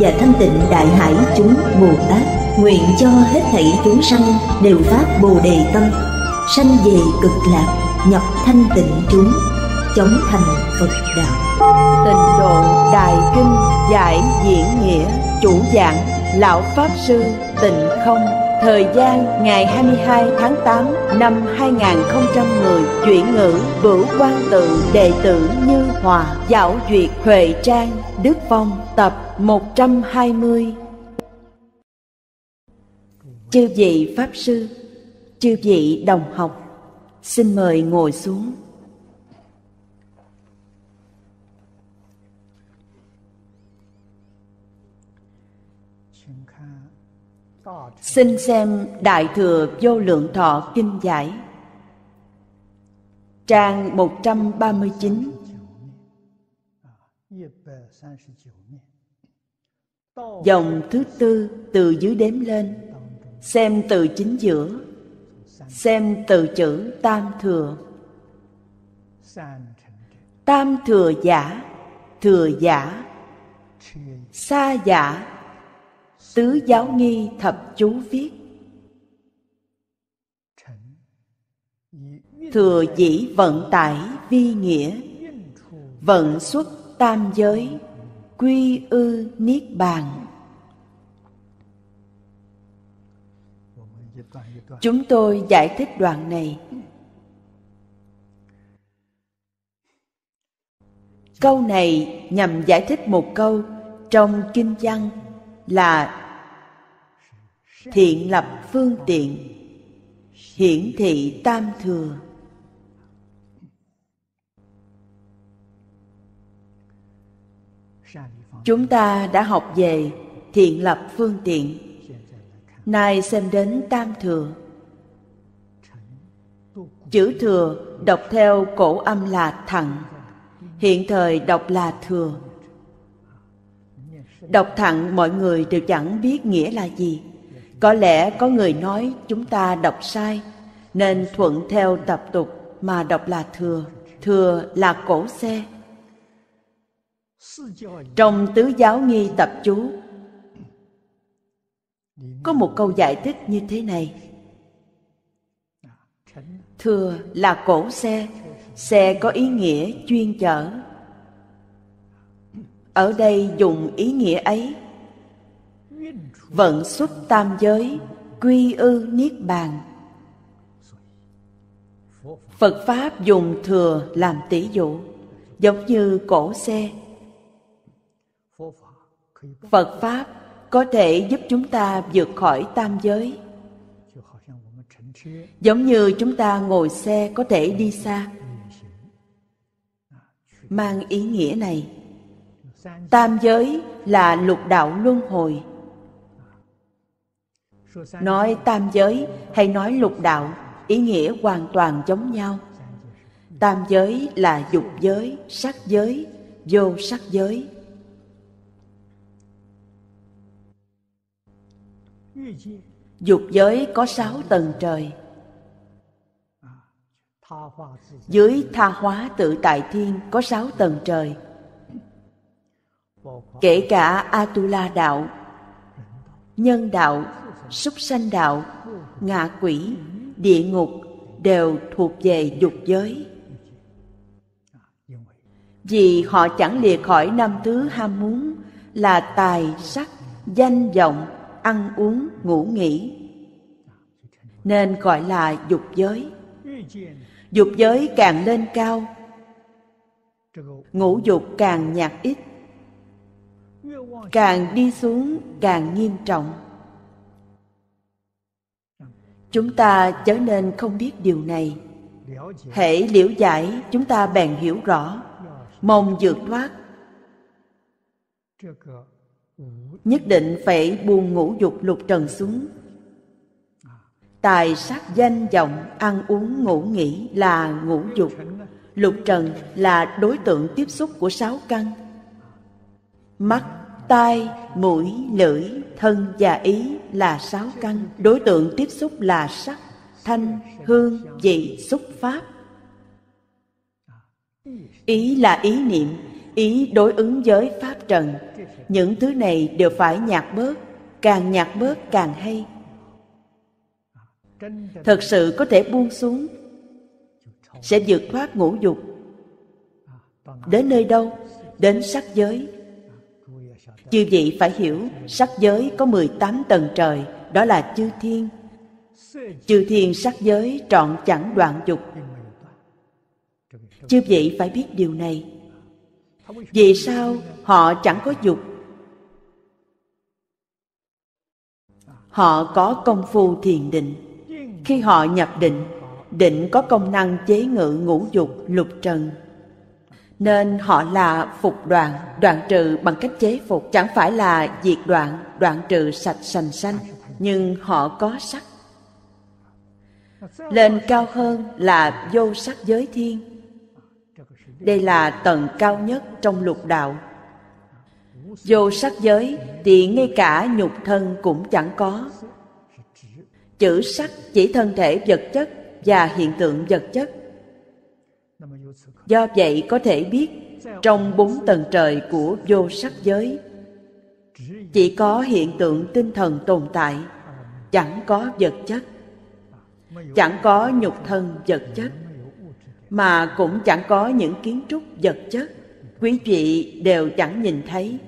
và thanh tịnh đại hải chúng Bồ Tát nguyện cho hết thảy chúng sanh đều phát Bồ đề tâm sanh về cực lạc nhập thanh tịnh chúng chống thành Phật đạo tình độ đại kinh giải diễn nghĩa chủ dạng lão pháp sư tịnh không Thời gian ngày 22 tháng 8 năm 2010 Chuyển ngữ Bửu quan Tự Đệ tử Như Hòa Giáo duyệt Huệ Trang Đức Phong Tập 120 Chư vị Pháp Sư Chư vị Đồng Học Xin mời ngồi xuống Xin xem Đại Thừa Vô Lượng Thọ Kinh Giải Trang 139 Dòng thứ tư từ dưới đếm lên Xem từ chính giữa Xem từ chữ Tam Thừa Tam Thừa giả Thừa giả xa giả Tứ Giáo Nghi Thập Chú viết Thừa dĩ vận tải vi nghĩa Vận xuất tam giới Quy ư niết bàn Chúng tôi giải thích đoạn này Câu này nhằm giải thích một câu trong kinh văn là thiện lập phương tiện hiển thị tam thừa chúng ta đã học về thiện lập phương tiện nay xem đến tam thừa chữ thừa đọc theo cổ âm là thẳng hiện thời đọc là thừa đọc thẳng mọi người đều chẳng biết nghĩa là gì có lẽ có người nói chúng ta đọc sai, nên thuận theo tập tục mà đọc là thừa, thừa là cổ xe. Trong tứ giáo nghi tập chú, có một câu giải thích như thế này. Thừa là cổ xe, xe có ý nghĩa chuyên chở. Ở đây dùng ý nghĩa ấy vận xuất tam giới quy ư niết bàn phật pháp dùng thừa làm tỷ dụ giống như cổ xe phật pháp có thể giúp chúng ta vượt khỏi tam giới giống như chúng ta ngồi xe có thể đi xa mang ý nghĩa này tam giới là lục đạo luân hồi nói tam giới hay nói lục đạo ý nghĩa hoàn toàn giống nhau tam giới là dục giới sắc giới vô sắc giới dục giới có sáu tầng trời dưới tha hóa tự tại thiên có sáu tầng trời kể cả atula đạo nhân đạo súc sanh đạo ngạ quỷ địa ngục đều thuộc về dục giới vì họ chẳng lìa khỏi năm thứ ham muốn là tài sắc danh vọng ăn uống ngủ nghỉ nên gọi là dục giới dục giới càng lên cao ngũ dục càng nhạt ít càng đi xuống càng nghiêm trọng chúng ta trở nên không biết điều này hễ liễu giải chúng ta bèn hiểu rõ mong vượt thoát nhất định phải buông ngũ dục lục trần xuống tài sát danh vọng ăn uống ngủ nghỉ là ngũ dục lục trần là đối tượng tiếp xúc của sáu căn mắt tai, mũi, lưỡi, thân và ý là sáu căn. Đối tượng tiếp xúc là sắc, thanh, hương, vị, xúc pháp. Ý là ý niệm, ý đối ứng với pháp trần. Những thứ này đều phải nhạt bớt, càng nhạt bớt càng hay. Thật sự có thể buông xuống, sẽ vượt thoát ngũ dục. Đến nơi đâu? Đến sắc giới, Chư vị phải hiểu, sắc giới có 18 tầng trời, đó là chư thiên. Chư thiên sắc giới trọn chẳng đoạn dục. Chư vị phải biết điều này. Vì sao họ chẳng có dục? Họ có công phu thiền định. Khi họ nhập định, định có công năng chế ngự ngũ dục lục trần nên họ là phục đoạn đoạn trừ bằng cách chế phục chẳng phải là diệt đoạn đoạn trừ sạch sành sanh. nhưng họ có sắc lên cao hơn là vô sắc giới thiên đây là tầng cao nhất trong lục đạo vô sắc giới thì ngay cả nhục thân cũng chẳng có chữ sắc chỉ thân thể vật chất và hiện tượng vật chất do vậy có thể biết trong bốn tầng trời của vô sắc giới chỉ có hiện tượng tinh thần tồn tại chẳng có vật chất chẳng có nhục thân vật chất mà cũng chẳng có những kiến trúc vật chất quý vị đều chẳng nhìn thấy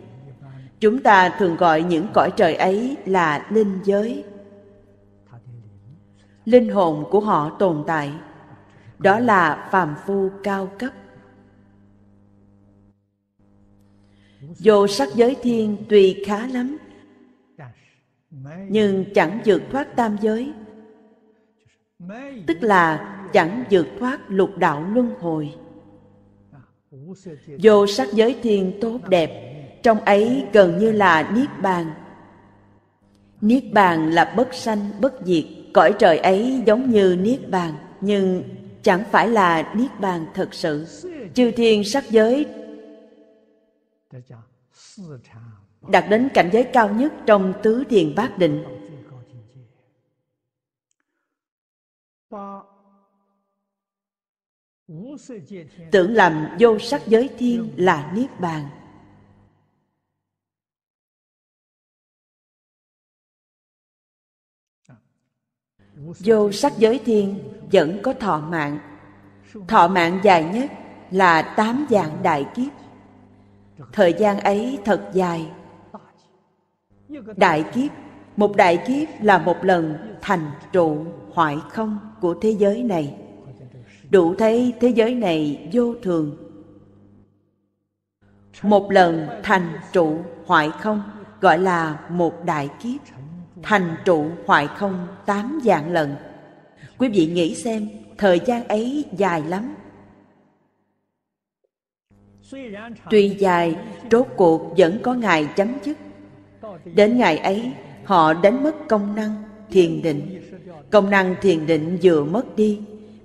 chúng ta thường gọi những cõi trời ấy là linh giới linh hồn của họ tồn tại đó là phàm phu cao cấp vô sắc giới thiên tuy khá lắm nhưng chẳng vượt thoát tam giới tức là chẳng vượt thoát lục đạo luân hồi vô sắc giới thiên tốt đẹp trong ấy gần như là niết bàn niết bàn là bất sanh bất diệt cõi trời ấy giống như niết bàn nhưng chẳng phải là niết bàn thật sự chư thiên sắc giới đạt đến cảnh giới cao nhất trong tứ thiền bát định tưởng làm vô sắc giới thiên là niết bàn vô sắc giới thiên vẫn có thọ mạng thọ mạng dài nhất là tám dạng đại kiếp thời gian ấy thật dài đại kiếp một đại kiếp là một lần thành trụ hoại không của thế giới này đủ thấy thế giới này vô thường một lần thành trụ hoại không gọi là một đại kiếp thành trụ hoại không tám dạng lần Quý vị nghĩ xem, thời gian ấy dài lắm. Tuy dài, rốt cuộc vẫn có ngày chấm dứt. Đến ngày ấy, họ đánh mất công năng, thiền định. Công năng thiền định vừa mất đi,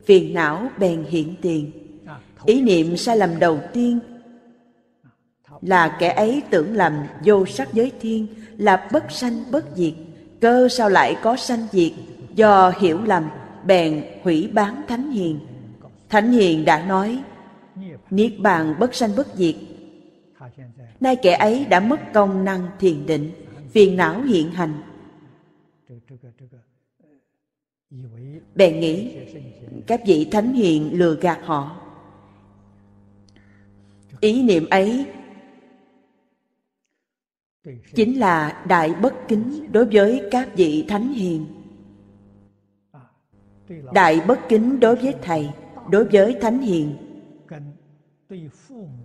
phiền não bèn hiện tiền. Ý niệm sai lầm đầu tiên là kẻ ấy tưởng lầm vô sắc giới thiên là bất sanh bất diệt. Cơ sao lại có sanh diệt do hiểu lầm bèn hủy bán Thánh Hiền. Thánh Hiền đã nói, Niết bàn bất sanh bất diệt. Nay kẻ ấy đã mất công năng thiền định, phiền não hiện hành. Bèn nghĩ, các vị Thánh Hiền lừa gạt họ. Ý niệm ấy chính là đại bất kính đối với các vị thánh hiền đại bất kính đối với thầy đối với thánh hiền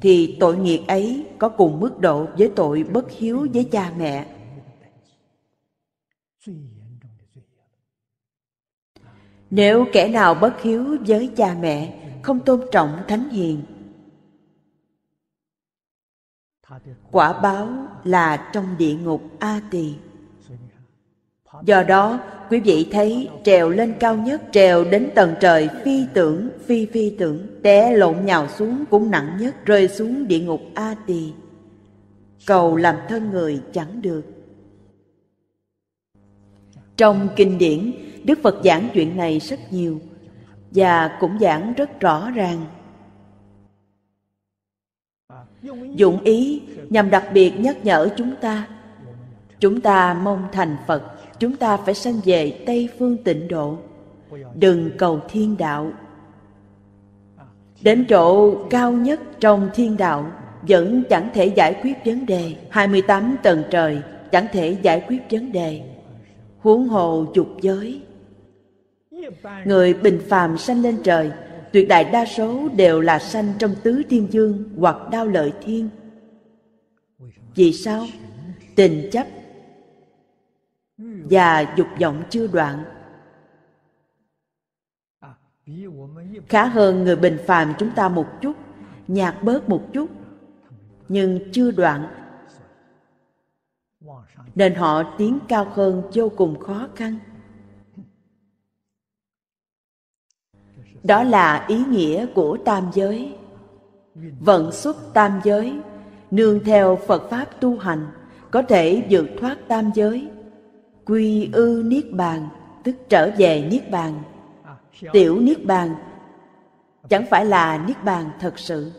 thì tội nghiệp ấy có cùng mức độ với tội bất hiếu với cha mẹ nếu kẻ nào bất hiếu với cha mẹ không tôn trọng thánh hiền quả báo là trong địa ngục a tỳ Do đó, quý vị thấy trèo lên cao nhất, trèo đến tầng trời phi tưởng, phi phi tưởng, té lộn nhào xuống cũng nặng nhất, rơi xuống địa ngục A Tỳ. Cầu làm thân người chẳng được. Trong kinh điển, Đức Phật giảng chuyện này rất nhiều và cũng giảng rất rõ ràng. Dụng ý nhằm đặc biệt nhắc nhở chúng ta, chúng ta mong thành Phật chúng ta phải sanh về Tây Phương tịnh độ, đừng cầu thiên đạo. Đến chỗ cao nhất trong thiên đạo vẫn chẳng thể giải quyết vấn đề. 28 tầng trời chẳng thể giải quyết vấn đề. Huống hồ dục giới. Người bình phàm sanh lên trời, tuyệt đại đa số đều là sanh trong tứ thiên dương hoặc đao lợi thiên. Vì sao? Tình chấp và dục vọng chưa đoạn khá hơn người bình phàm chúng ta một chút nhạt bớt một chút nhưng chưa đoạn nên họ tiến cao hơn vô cùng khó khăn đó là ý nghĩa của tam giới vận xuất tam giới nương theo phật pháp tu hành có thể vượt thoát tam giới quy ư niết bàn tức trở về niết bàn tiểu niết bàn chẳng phải là niết bàn thật sự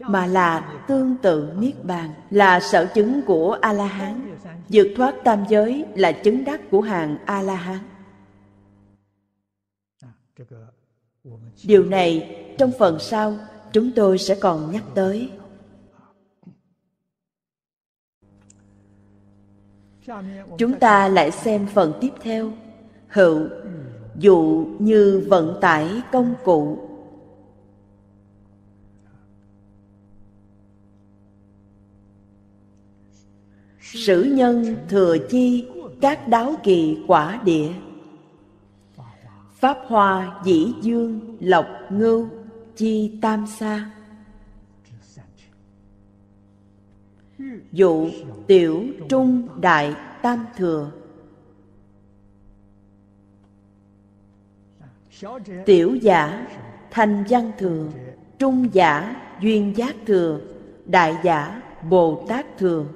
mà là tương tự niết bàn là sở chứng của a la hán vượt thoát tam giới là chứng đắc của hàng a la hán điều này trong phần sau chúng tôi sẽ còn nhắc tới Chúng ta lại xem phần tiếp theo. Hữu, dụ như vận tải công cụ. Sử nhân thừa chi các đáo kỳ quả địa. Pháp hoa dĩ dương lộc ngưu chi tam sa dụ tiểu trung đại tam thừa tiểu giả thành văn thừa trung giả duyên giác thừa đại giả bồ tát thừa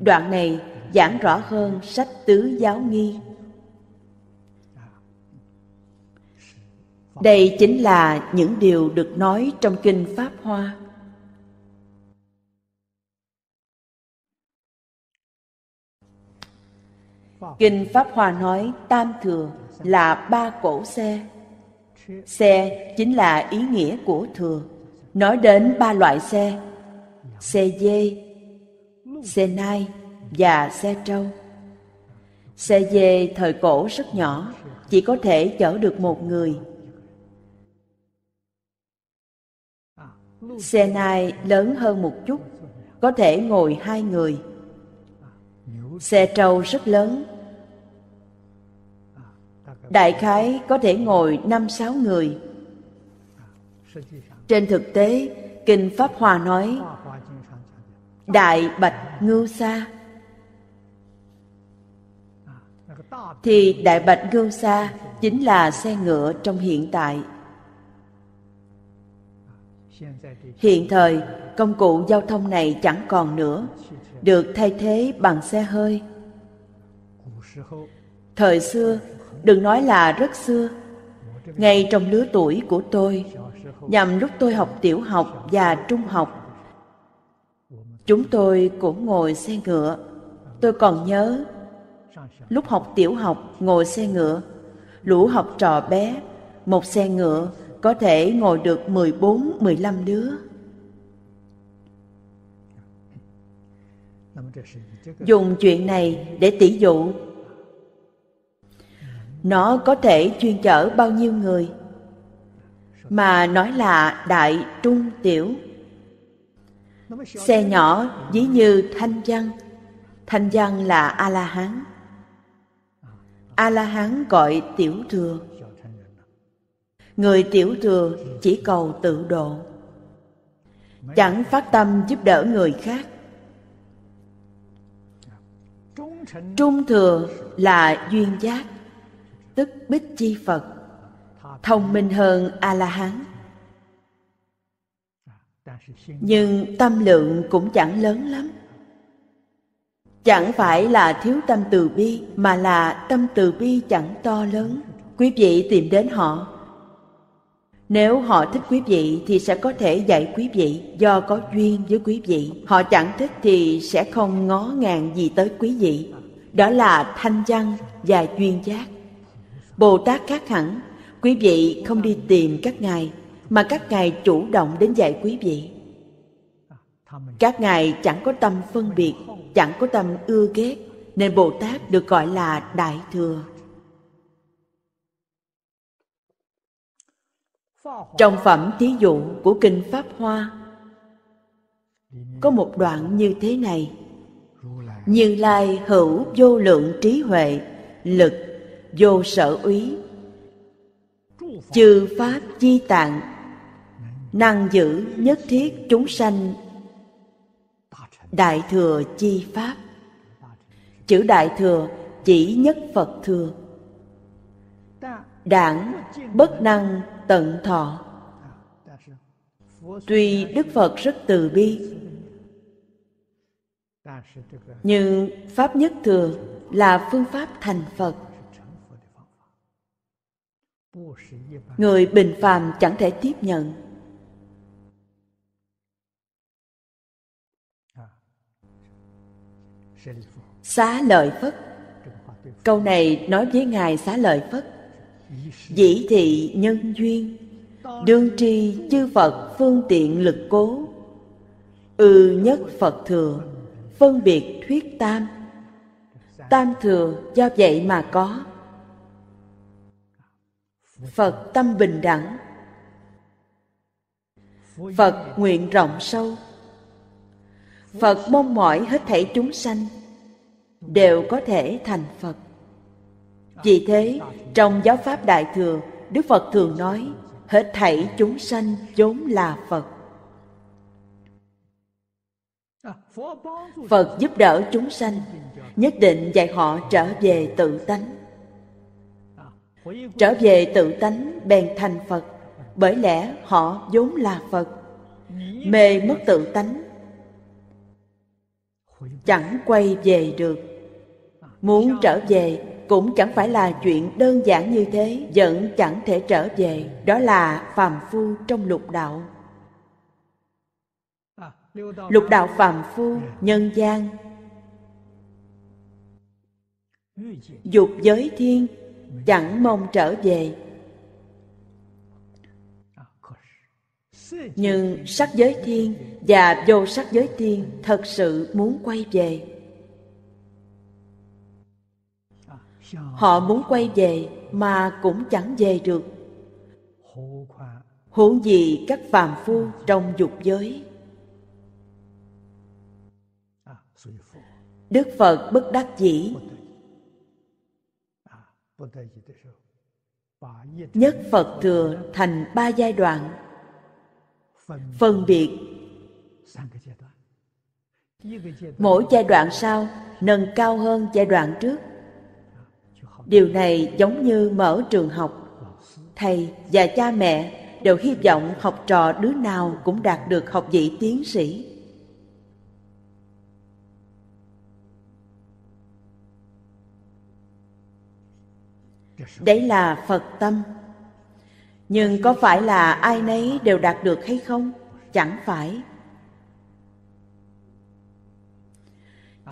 đoạn này giảng rõ hơn sách tứ giáo nghi đây chính là những điều được nói trong kinh pháp hoa kinh pháp hoa nói tam thừa là ba cổ xe xe chính là ý nghĩa của thừa nói đến ba loại xe xe dê xe nai và xe trâu xe dê thời cổ rất nhỏ chỉ có thể chở được một người Xe nai lớn hơn một chút, có thể ngồi hai người. Xe trâu rất lớn. Đại khái có thể ngồi năm sáu người. Trên thực tế, Kinh Pháp Hòa nói Đại Bạch Ngưu Sa Thì Đại Bạch Ngưu Sa chính là xe ngựa trong hiện tại Hiện thời, công cụ giao thông này chẳng còn nữa, được thay thế bằng xe hơi. Thời xưa, đừng nói là rất xưa, ngay trong lứa tuổi của tôi, nhằm lúc tôi học tiểu học và trung học, chúng tôi cũng ngồi xe ngựa. Tôi còn nhớ, lúc học tiểu học ngồi xe ngựa, lũ học trò bé, một xe ngựa có thể ngồi được 14-15 đứa. Dùng chuyện này để tỷ dụ Nó có thể chuyên chở bao nhiêu người Mà nói là đại trung tiểu Xe nhỏ dĩ như thanh văn Thanh văn là A-la-hán A-la-hán gọi tiểu thừa người tiểu thừa chỉ cầu tự độ chẳng phát tâm giúp đỡ người khác trung thừa là duyên giác tức bích chi phật thông minh hơn a la hán nhưng tâm lượng cũng chẳng lớn lắm chẳng phải là thiếu tâm từ bi mà là tâm từ bi chẳng to lớn quý vị tìm đến họ nếu họ thích quý vị thì sẽ có thể dạy quý vị do có duyên với quý vị. Họ chẳng thích thì sẽ không ngó ngàng gì tới quý vị. Đó là thanh văn và duyên giác. Bồ Tát khác hẳn, quý vị không đi tìm các ngài mà các ngài chủ động đến dạy quý vị. Các ngài chẳng có tâm phân biệt, chẳng có tâm ưa ghét nên Bồ Tát được gọi là Đại Thừa. trong phẩm thí dụ của kinh pháp hoa có một đoạn như thế này như lai hữu vô lượng trí huệ lực vô sở úy chư pháp chi tạng năng giữ nhất thiết chúng sanh đại thừa chi pháp chữ đại thừa chỉ nhất phật thừa đảng bất năng tận thọ tuy đức phật rất từ bi nhưng pháp nhất thừa là phương pháp thành phật người bình phàm chẳng thể tiếp nhận xá lợi phất câu này nói với ngài xá lợi phất Dĩ thị nhân duyên Đương tri chư Phật phương tiện lực cố Ư ừ nhất Phật thừa Phân biệt thuyết tam Tam thừa do vậy mà có Phật tâm bình đẳng Phật nguyện rộng sâu Phật mong mỏi hết thảy chúng sanh Đều có thể thành Phật vì thế, trong giáo pháp Đại Thừa, Đức Phật thường nói, hết thảy chúng sanh vốn là Phật. Phật giúp đỡ chúng sanh, nhất định dạy họ trở về tự tánh. Trở về tự tánh bèn thành Phật, bởi lẽ họ vốn là Phật. Mê mất tự tánh, chẳng quay về được. Muốn trở về cũng chẳng phải là chuyện đơn giản như thế vẫn chẳng thể trở về đó là phàm phu trong lục đạo lục đạo phàm phu nhân gian dục giới thiên chẳng mong trở về nhưng sắc giới thiên và vô sắc giới thiên thật sự muốn quay về Họ muốn quay về mà cũng chẳng về được Huống gì các phàm phu trong dục giới Đức Phật bất đắc dĩ Nhất Phật thừa thành ba giai đoạn Phân biệt Mỗi giai đoạn sau nâng cao hơn giai đoạn trước Điều này giống như mở trường học. Thầy và cha mẹ đều hy vọng học trò đứa nào cũng đạt được học vị tiến sĩ. Đấy là Phật tâm. Nhưng có phải là ai nấy đều đạt được hay không? Chẳng phải.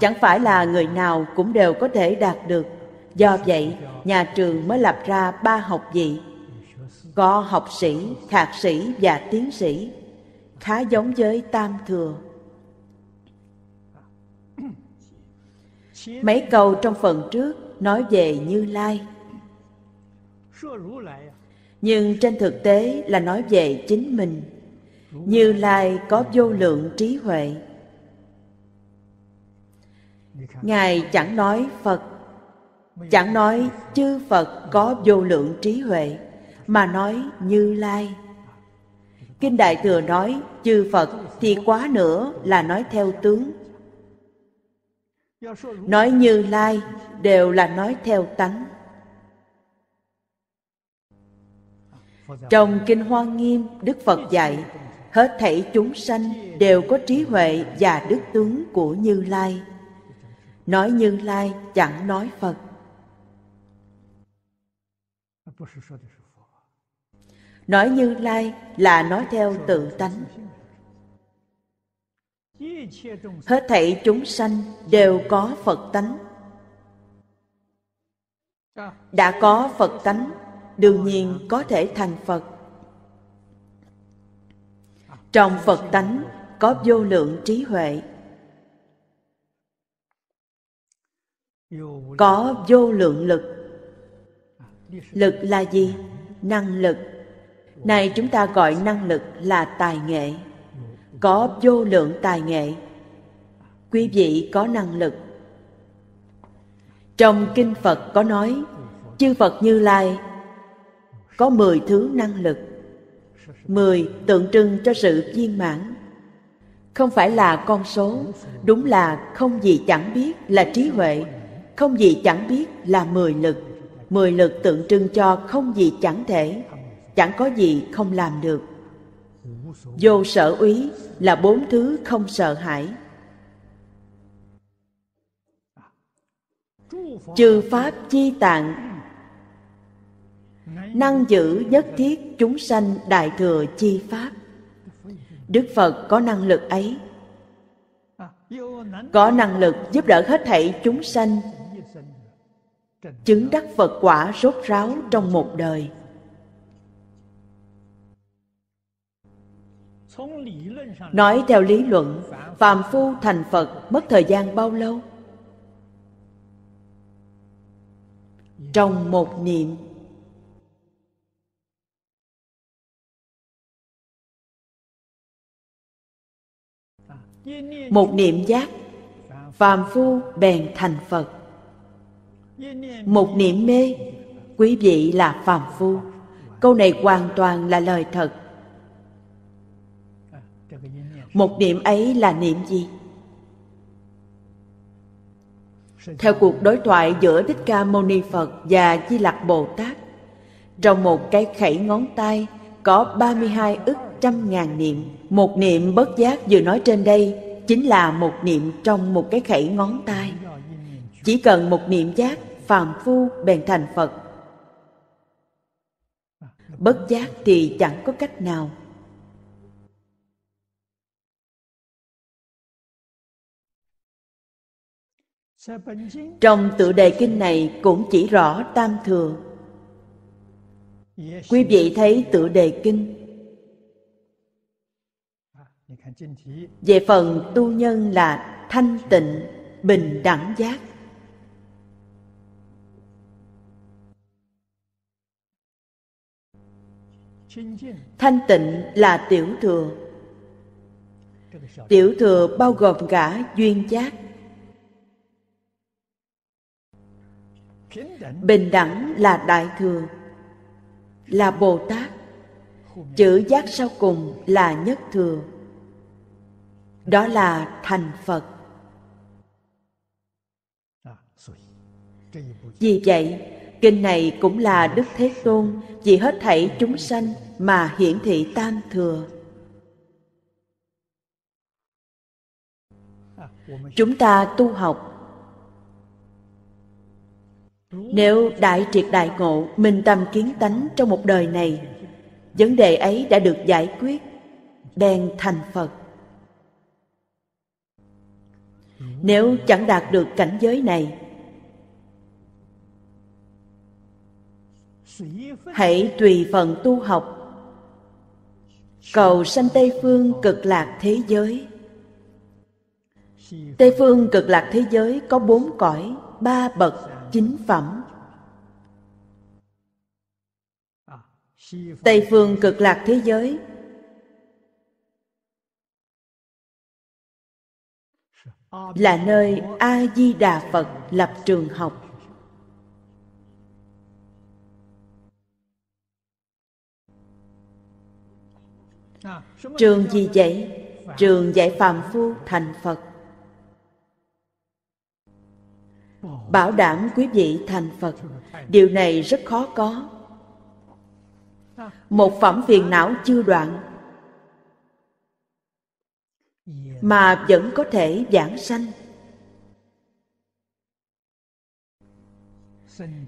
Chẳng phải là người nào cũng đều có thể đạt được Do vậy, nhà trường mới lập ra ba học vị. Có học sĩ, thạc sĩ và tiến sĩ, khá giống với tam thừa. Mấy câu trong phần trước nói về Như Lai. Nhưng trên thực tế là nói về chính mình. Như Lai có vô lượng trí huệ. Ngài chẳng nói Phật chẳng nói chư phật có vô lượng trí huệ mà nói như lai kinh đại thừa nói chư phật thì quá nữa là nói theo tướng nói như lai đều là nói theo tánh trong kinh hoa nghiêm đức phật dạy hết thảy chúng sanh đều có trí huệ và đức tướng của như lai nói như lai chẳng nói phật Nói Như Lai là nói theo tự tánh. Hết thảy chúng sanh đều có Phật tánh. Đã có Phật tánh, đương nhiên có thể thành Phật. Trong Phật tánh có vô lượng trí huệ. Có vô lượng lực lực là gì năng lực này chúng ta gọi năng lực là tài nghệ có vô lượng tài nghệ quý vị có năng lực trong kinh phật có nói chư phật như lai có mười thứ năng lực mười tượng trưng cho sự viên mãn không phải là con số đúng là không gì chẳng biết là trí huệ không gì chẳng biết là mười lực mười lực tượng trưng cho không gì chẳng thể chẳng có gì không làm được vô sở úy là bốn thứ không sợ hãi chư pháp chi tạng năng giữ nhất thiết chúng sanh đại thừa chi pháp đức phật có năng lực ấy có năng lực giúp đỡ hết thảy chúng sanh chứng đắc phật quả rốt ráo trong một đời nói theo lý luận phàm phu thành phật mất thời gian bao lâu trong một niệm một niệm giác phàm phu bèn thành phật một niệm mê quý vị là phàm phu câu này hoàn toàn là lời thật một niệm ấy là niệm gì theo cuộc đối thoại giữa thích ca mâu ni phật và di lặc bồ tát trong một cái khẩy ngón tay có 32 ức trăm ngàn niệm một niệm bất giác vừa nói trên đây chính là một niệm trong một cái khẩy ngón tay chỉ cần một niệm giác phàm phu bèn thành phật bất giác thì chẳng có cách nào trong tựa đề kinh này cũng chỉ rõ tam thừa quý vị thấy tựa đề kinh về phần tu nhân là thanh tịnh bình đẳng giác Thanh tịnh là tiểu thừa Tiểu thừa bao gồm cả duyên giác Bình đẳng là đại thừa Là Bồ Tát Chữ giác sau cùng là nhất thừa Đó là thành Phật Vì vậy Kinh này cũng là Đức Thế Tôn vì hết thảy chúng sanh mà hiển thị tam thừa. Chúng ta tu học Nếu đại triệt đại ngộ Minh tâm kiến tánh trong một đời này Vấn đề ấy đã được giải quyết Bèn thành Phật Nếu chẳng đạt được cảnh giới này hãy tùy phận tu học cầu sanh tây phương cực lạc thế giới tây phương cực lạc thế giới có bốn cõi ba bậc chín phẩm tây phương cực lạc thế giới là nơi a di đà phật lập trường học trường gì vậy trường dạy phàm phu thành phật bảo đảm quý vị thành phật điều này rất khó có một phẩm phiền não chưa đoạn mà vẫn có thể giảng sanh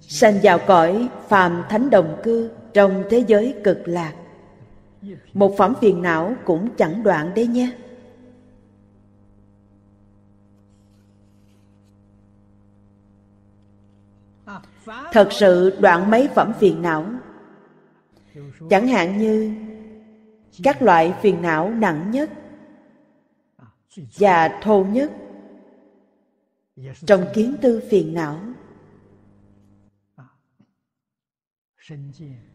sanh vào cõi phàm thánh đồng cư trong thế giới cực lạc một phẩm phiền não cũng chẳng đoạn đấy nhé thật sự đoạn mấy phẩm phiền não chẳng hạn như các loại phiền não nặng nhất và thô nhất trong kiến tư phiền não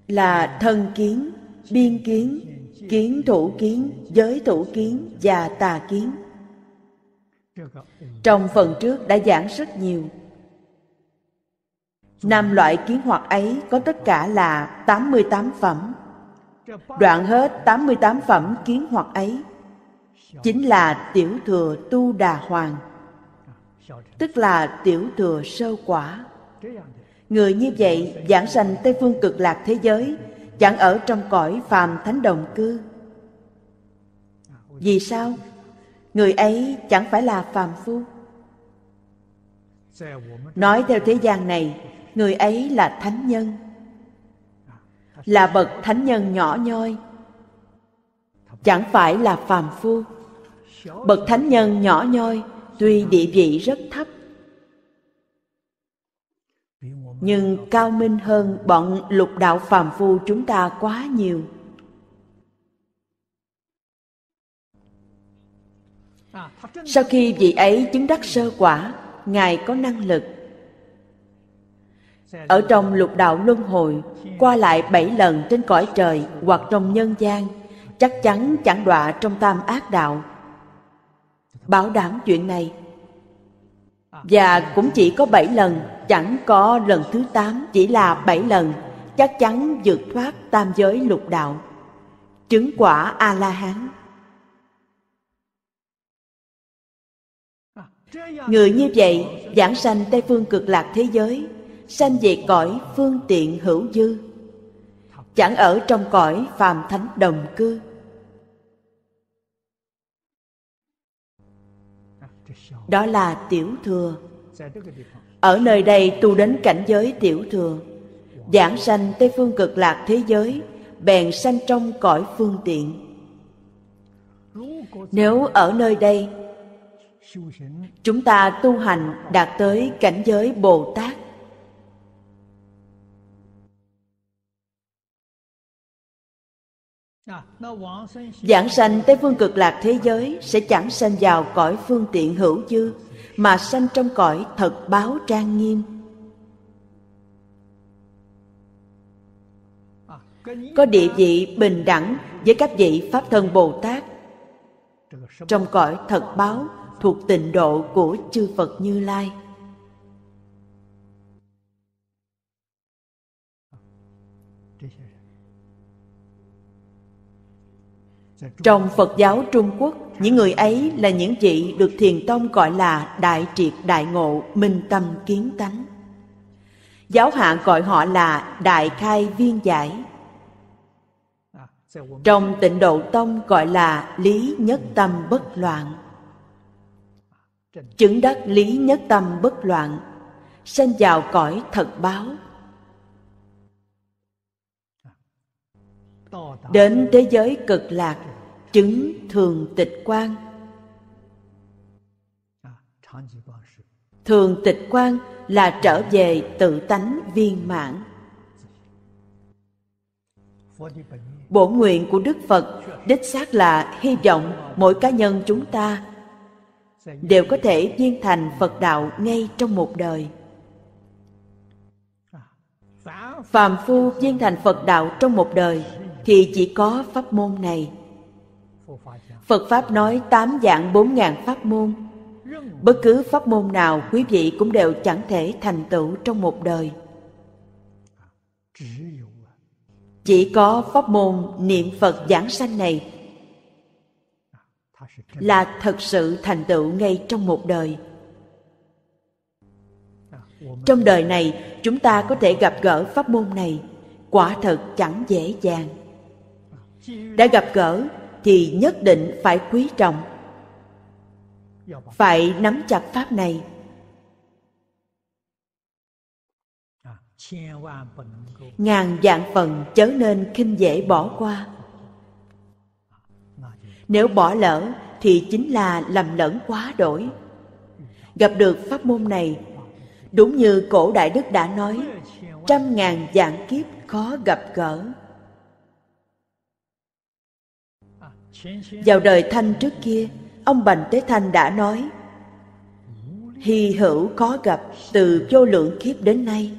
là thân kiến biên kiến kiến thủ kiến giới thủ kiến và tà kiến trong phần trước đã giảng rất nhiều Năm loại kiến hoạt ấy có tất cả là 88 phẩm Đoạn hết 88 phẩm kiến hoạt ấy Chính là tiểu thừa tu đà hoàng Tức là tiểu thừa sơ quả Người như vậy giảng sanh Tây Phương cực lạc thế giới chẳng ở trong cõi phàm thánh đồng cư vì sao người ấy chẳng phải là phàm phu nói theo thế gian này người ấy là thánh nhân là bậc thánh nhân nhỏ nhoi chẳng phải là phàm phu bậc thánh nhân nhỏ nhoi tuy địa vị rất thấp nhưng cao minh hơn bọn lục đạo phàm phu chúng ta quá nhiều sau khi vị ấy chứng đắc sơ quả ngài có năng lực ở trong lục đạo luân hồi qua lại bảy lần trên cõi trời hoặc trong nhân gian chắc chắn chẳng đọa trong tam ác đạo bảo đảm chuyện này và cũng chỉ có bảy lần chẳng có lần thứ tám chỉ là bảy lần chắc chắn vượt thoát tam giới lục đạo chứng quả a la hán người như vậy giảng sanh tây phương cực lạc thế giới sanh về cõi phương tiện hữu dư chẳng ở trong cõi phàm thánh đồng cư đó là tiểu thừa ở nơi đây tu đến cảnh giới tiểu thừa giảng sanh tây phương cực lạc thế giới bèn sanh trong cõi phương tiện nếu ở nơi đây chúng ta tu hành đạt tới cảnh giới bồ tát Giảng sanh tới Phương Cực Lạc thế giới sẽ chẳng sanh vào cõi phương tiện hữu dư, mà sanh trong cõi thật báo trang nghiêm. Có địa vị bình đẳng với các vị Pháp thân Bồ Tát trong cõi thật báo thuộc tịnh độ của chư Phật Như Lai. Trong Phật giáo Trung Quốc, những người ấy là những vị được Thiền Tông gọi là Đại Triệt Đại Ngộ Minh Tâm Kiến Tánh. Giáo hạ gọi họ là Đại Khai Viên Giải. Trong tịnh độ tông gọi là lý nhất tâm bất loạn. Chứng đắc lý nhất tâm bất loạn, sanh vào cõi thật báo đến thế giới cực lạc chứng thường tịch quan thường tịch quan là trở về tự tánh viên mãn bổ nguyện của đức phật đích xác là hy vọng mỗi cá nhân chúng ta đều có thể viên thành phật đạo ngay trong một đời phàm phu viên thành phật đạo trong một đời thì chỉ có pháp môn này phật pháp nói tám dạng bốn ngàn pháp môn bất cứ pháp môn nào quý vị cũng đều chẳng thể thành tựu trong một đời chỉ có pháp môn niệm phật giảng sanh này là thật sự thành tựu ngay trong một đời trong đời này chúng ta có thể gặp gỡ pháp môn này quả thật chẳng dễ dàng đã gặp gỡ thì nhất định phải quý trọng phải nắm chặt pháp này ngàn dạng phần chớ nên khinh dễ bỏ qua nếu bỏ lỡ thì chính là lầm lẫn quá đổi gặp được pháp môn này đúng như cổ đại đức đã nói trăm ngàn dạng kiếp khó gặp gỡ Vào đời Thanh trước kia, ông Bành Tế Thanh đã nói Hy hữu có gặp từ vô lượng kiếp đến nay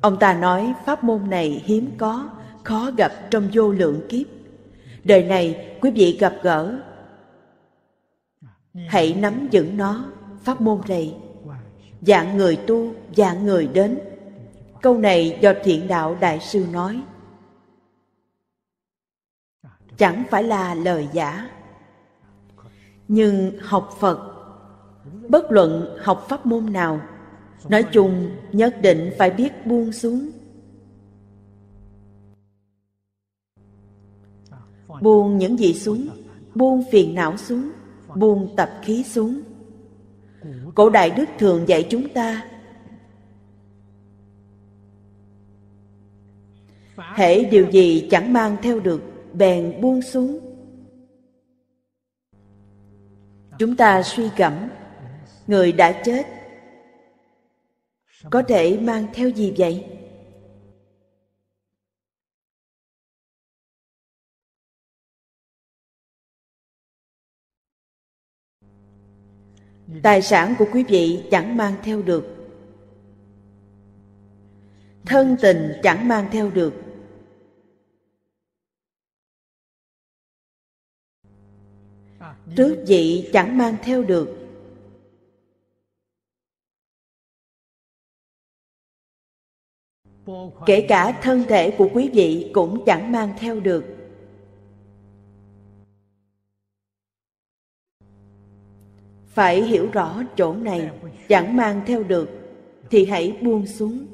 Ông ta nói pháp môn này hiếm có, khó gặp trong vô lượng kiếp Đời này quý vị gặp gỡ Hãy nắm vững nó, pháp môn này Dạng người tu, dạng người đến Câu này do thiện đạo đại sư nói chẳng phải là lời giả nhưng học phật bất luận học pháp môn nào nói chung nhất định phải biết buông xuống buông những gì xuống buông phiền não xuống buông tập khí xuống cổ đại đức thường dạy chúng ta hễ điều gì chẳng mang theo được bèn buông xuống chúng ta suy gẫm người đã chết có thể mang theo gì vậy tài sản của quý vị chẳng mang theo được thân tình chẳng mang theo được tước vị chẳng mang theo được kể cả thân thể của quý vị cũng chẳng mang theo được phải hiểu rõ chỗ này chẳng mang theo được thì hãy buông xuống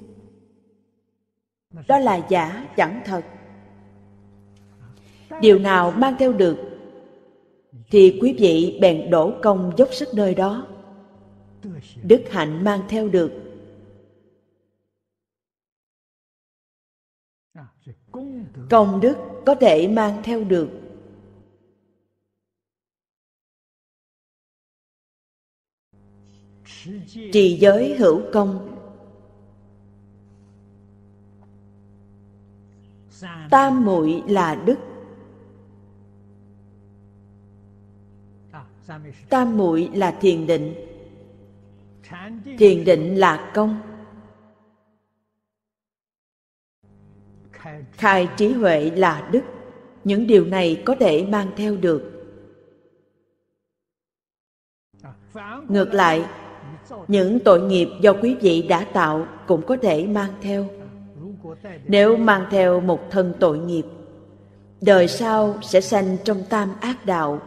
đó là giả chẳng thật điều nào mang theo được thì quý vị bèn đổ công dốc sức nơi đó đức hạnh mang theo được công đức có thể mang theo được trì giới hữu công tam muội là đức tam muội là thiền định thiền định là công khai trí huệ là đức những điều này có thể mang theo được ngược lại những tội nghiệp do quý vị đã tạo cũng có thể mang theo nếu mang theo một thân tội nghiệp đời sau sẽ sanh trong tam ác đạo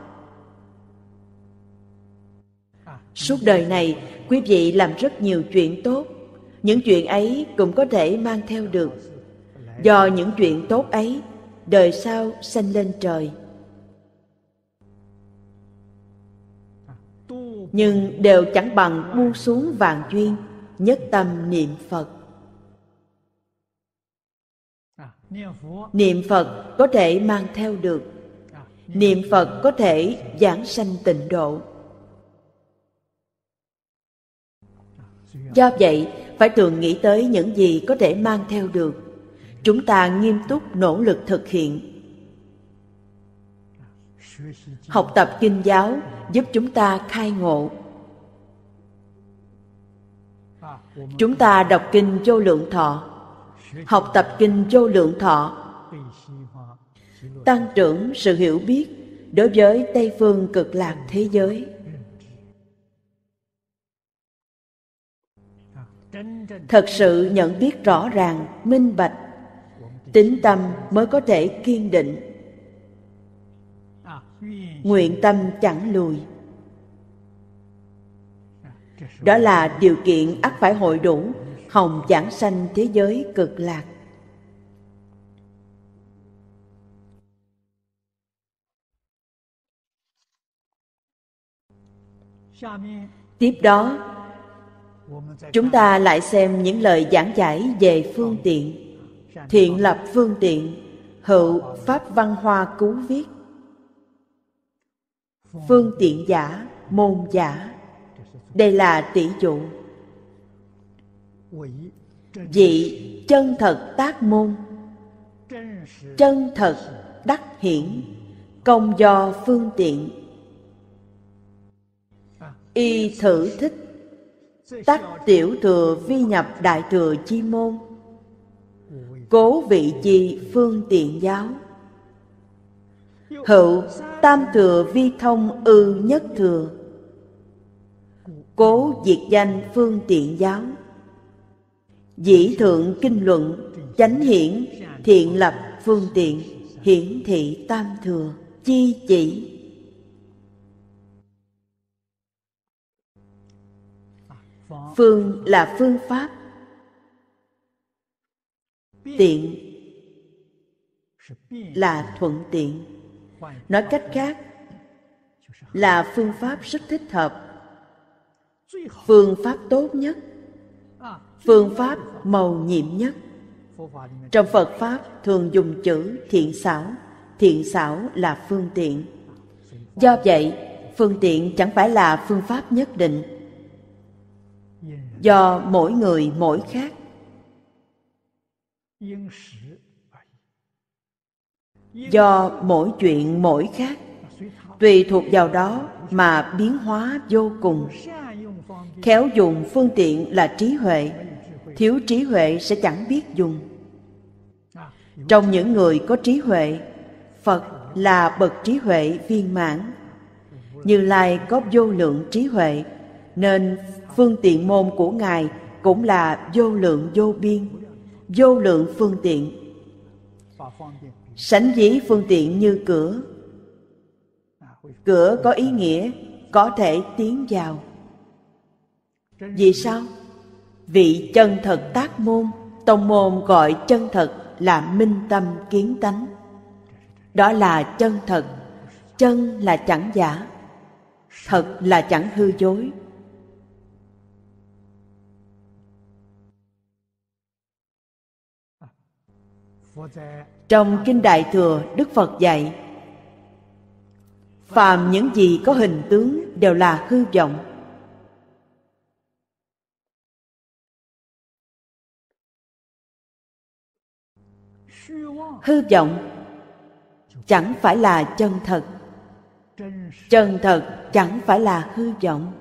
Suốt đời này, quý vị làm rất nhiều chuyện tốt. Những chuyện ấy cũng có thể mang theo được. Do những chuyện tốt ấy, đời sau sanh lên trời. Nhưng đều chẳng bằng buông xuống vàng duyên, nhất tâm niệm Phật. Niệm Phật có thể mang theo được Niệm Phật có thể giảng sanh tịnh độ Do vậy, phải thường nghĩ tới những gì có thể mang theo được. Chúng ta nghiêm túc nỗ lực thực hiện. Học tập kinh giáo giúp chúng ta khai ngộ. Chúng ta đọc kinh vô lượng thọ, học tập kinh vô lượng thọ, tăng trưởng sự hiểu biết đối với Tây phương cực lạc thế giới. thật sự nhận biết rõ ràng minh bạch tính tâm mới có thể kiên định nguyện tâm chẳng lùi đó là điều kiện ắt phải hội đủ hồng giảng sanh thế giới cực lạc tiếp đó chúng ta lại xem những lời giảng giải về phương tiện thiện lập phương tiện hữu pháp văn hoa cứu viết phương tiện giả môn giả đây là tỷ dụ vị chân thật tác môn chân thật đắc hiển công do phương tiện y thử thích tắc tiểu thừa vi nhập đại thừa chi môn cố vị chi phương tiện giáo hữu tam thừa vi thông ư nhất thừa cố diệt danh phương tiện giáo dĩ thượng kinh luận chánh hiển thiện lập phương tiện hiển thị tam thừa chi chỉ phương là phương pháp tiện là thuận tiện nói cách khác là phương pháp rất thích hợp phương pháp tốt nhất phương pháp màu nhiệm nhất trong phật pháp thường dùng chữ thiện xảo thiện xảo là phương tiện do vậy phương tiện chẳng phải là phương pháp nhất định do mỗi người mỗi khác do mỗi chuyện mỗi khác tùy thuộc vào đó mà biến hóa vô cùng khéo dùng phương tiện là trí huệ thiếu trí huệ sẽ chẳng biết dùng trong những người có trí huệ phật là bậc trí huệ viên mãn như lai có vô lượng trí huệ nên phương tiện môn của Ngài cũng là vô lượng vô biên, vô lượng phương tiện. Sánh dí phương tiện như cửa. Cửa có ý nghĩa có thể tiến vào. Vì sao? Vị chân thật tác môn, tông môn gọi chân thật là minh tâm kiến tánh. Đó là chân thật, chân là chẳng giả, thật là chẳng hư dối, trong kinh đại thừa đức phật dạy phàm những gì có hình tướng đều là hư vọng hư vọng chẳng phải là chân thật chân thật chẳng phải là hư vọng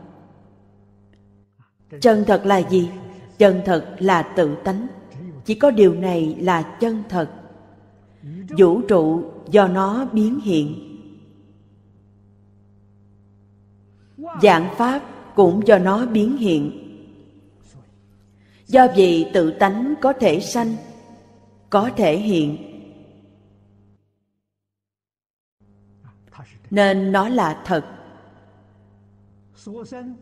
chân thật là gì chân thật là tự tánh chỉ có điều này là chân thật vũ trụ do nó biến hiện dạng pháp cũng do nó biến hiện do vì tự tánh có thể sanh có thể hiện nên nó là thật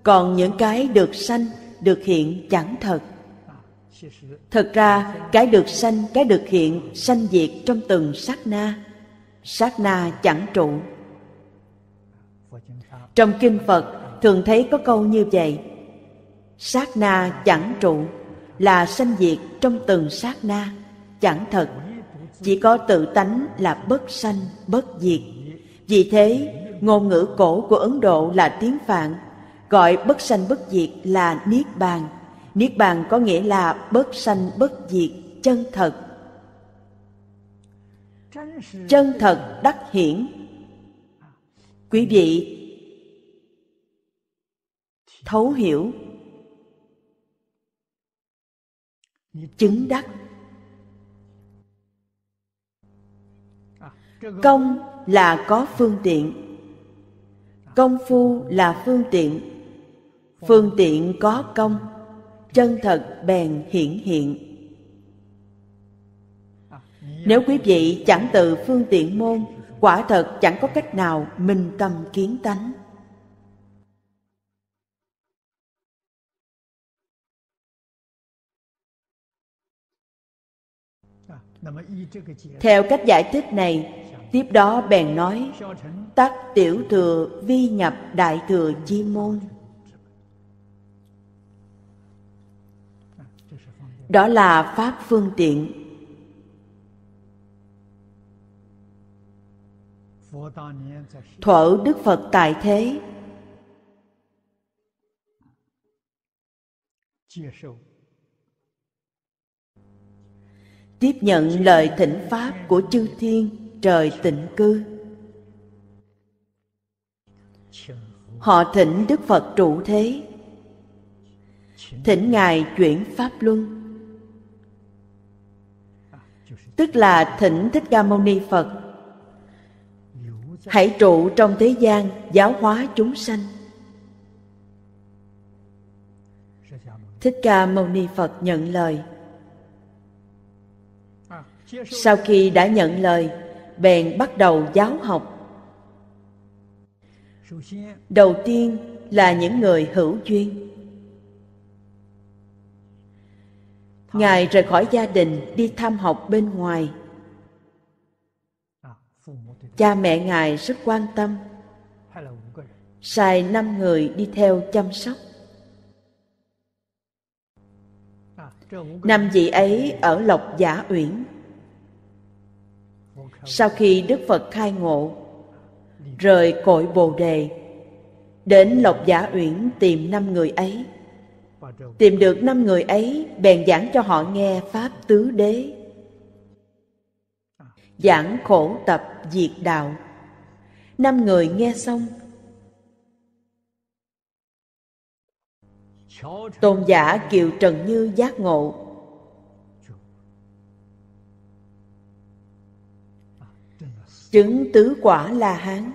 còn những cái được sanh được hiện chẳng thật Thật ra, cái được sanh, cái được hiện, sanh diệt trong từng sát na. Sát na chẳng trụ. Trong Kinh Phật, thường thấy có câu như vậy. Sát na chẳng trụ là sanh diệt trong từng sát na, chẳng thật. Chỉ có tự tánh là bất sanh, bất diệt. Vì thế, ngôn ngữ cổ của Ấn Độ là tiếng Phạn, gọi bất sanh bất diệt là Niết Bàn Niết bàn có nghĩa là bất sanh bất diệt, chân thật. Chân thật đắc hiển. Quý vị thấu hiểu chứng đắc công là có phương tiện công phu là phương tiện phương tiện có công chân thật bèn hiển hiện nếu quý vị chẳng từ phương tiện môn quả thật chẳng có cách nào minh tâm kiến tánh theo cách giải thích này tiếp đó bèn nói tắc tiểu thừa vi nhập đại thừa chi môn đó là pháp phương tiện thuở đức phật tại thế tiếp nhận lời thỉnh pháp của chư thiên trời tịnh cư họ thỉnh đức phật trụ thế thỉnh ngài chuyển pháp luân tức là thỉnh Thích Ca Mâu Ni Phật. Hãy trụ trong thế gian giáo hóa chúng sanh. Thích Ca Mâu Ni Phật nhận lời. Sau khi đã nhận lời, bèn bắt đầu giáo học. Đầu tiên là những người hữu duyên. Ngài rời khỏi gia đình đi tham học bên ngoài. À, Cha mẹ Ngài rất quan tâm, sai năm người đi theo chăm sóc. À, năm vị ấy ở Lộc Giả Uyển. Sau khi Đức Phật khai ngộ, à, rời cội Bồ Đề, đến Lộc Giả Uyển tìm năm người ấy. Tìm được năm người ấy bèn giảng cho họ nghe Pháp Tứ Đế Giảng khổ tập diệt đạo Năm người nghe xong Tôn giả Kiều Trần Như giác ngộ Chứng tứ quả la hán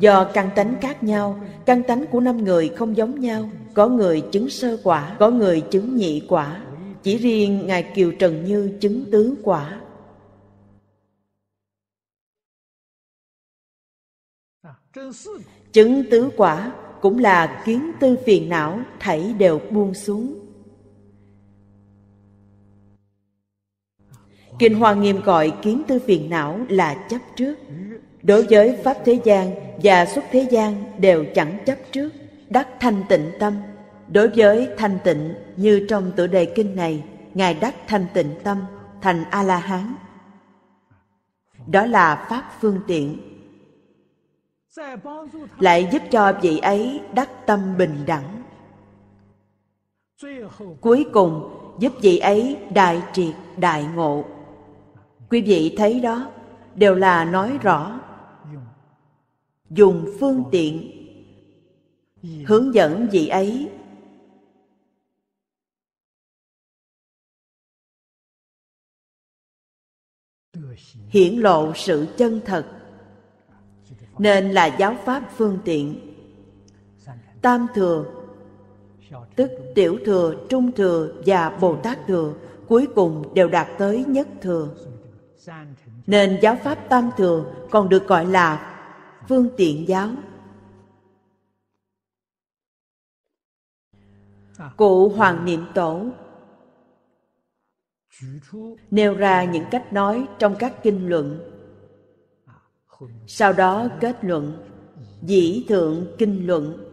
Do căn tánh khác nhau, căn tánh của năm người không giống nhau, có người chứng sơ quả, có người chứng nhị quả, chỉ riêng Ngài Kiều Trần Như chứng tứ quả. Chứng tứ quả cũng là kiến tư phiền não thảy đều buông xuống. Kinh Hoa Nghiêm gọi kiến tư phiền não là chấp trước đối với pháp thế gian và xuất thế gian đều chẳng chấp trước đắc thanh tịnh tâm đối với thanh tịnh như trong tựa đề kinh này ngài đắc thanh tịnh tâm thành a la hán đó là pháp phương tiện lại giúp cho vị ấy đắc tâm bình đẳng cuối cùng giúp vị ấy đại triệt đại ngộ quý vị thấy đó đều là nói rõ dùng phương tiện hướng dẫn vị ấy hiển lộ sự chân thật nên là giáo pháp phương tiện tam thừa tức tiểu thừa trung thừa và bồ tát thừa cuối cùng đều đạt tới nhất thừa nên giáo pháp tam thừa còn được gọi là phương tiện giáo à. cụ hoàng niệm tổ nêu ra những cách nói trong các kinh luận sau đó kết luận dĩ thượng kinh luận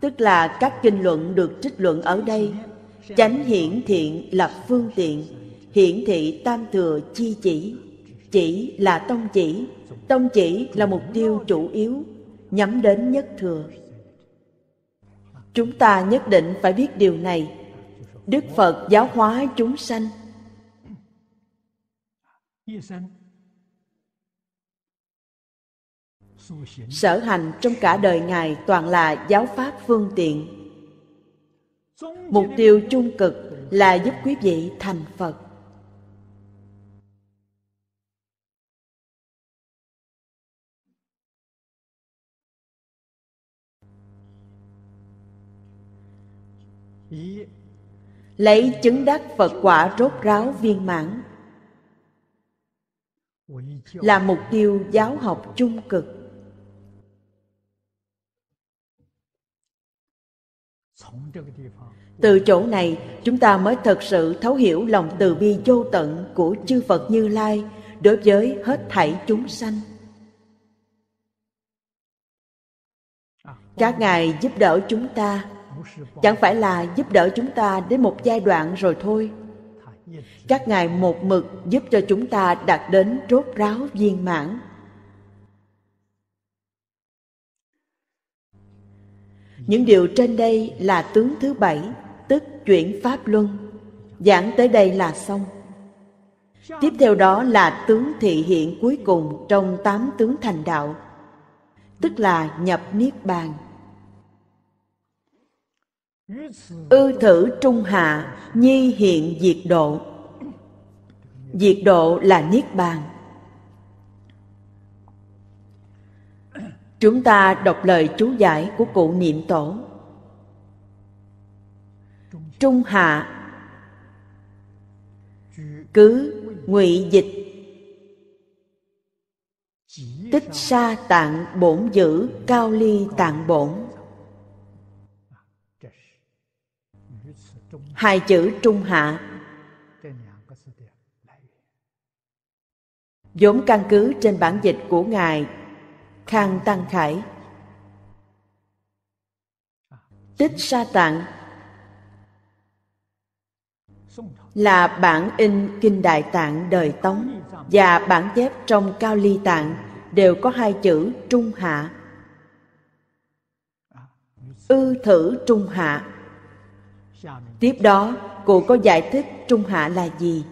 tức là các kinh luận được trích luận ở đây chánh hiển thiện lập phương tiện hiển thị tam thừa chi chỉ chỉ là tông chỉ Tông chỉ là mục tiêu chủ yếu, nhắm đến nhất thừa. Chúng ta nhất định phải biết điều này. Đức Phật giáo hóa chúng sanh. Sở hành trong cả đời Ngài toàn là giáo pháp phương tiện. Mục tiêu chung cực là giúp quý vị thành Phật. lấy chứng đắc phật quả rốt ráo viên mãn là mục tiêu giáo học trung cực từ chỗ này chúng ta mới thật sự thấu hiểu lòng từ bi vô tận của chư phật như lai đối với hết thảy chúng sanh các ngài giúp đỡ chúng ta chẳng phải là giúp đỡ chúng ta đến một giai đoạn rồi thôi các ngài một mực giúp cho chúng ta đạt đến rốt ráo viên mãn những điều trên đây là tướng thứ bảy tức chuyển pháp luân giảng tới đây là xong tiếp theo đó là tướng thị hiện cuối cùng trong tám tướng thành đạo tức là nhập niết bàn ư thử trung hạ nhi hiện diệt độ diệt độ là niết bàn chúng ta đọc lời chú giải của cụ niệm tổ trung hạ cứ ngụy dịch tích sa tạng bổn dữ cao ly tạng bổn hai chữ trung hạ vốn căn cứ trên bản dịch của ngài khang tăng khải tích sa tạng là bản in kinh đại tạng đời tống và bản chép trong cao ly tạng đều có hai chữ trung hạ ư thử trung hạ tiếp đó cụ có giải thích trung hạ là gì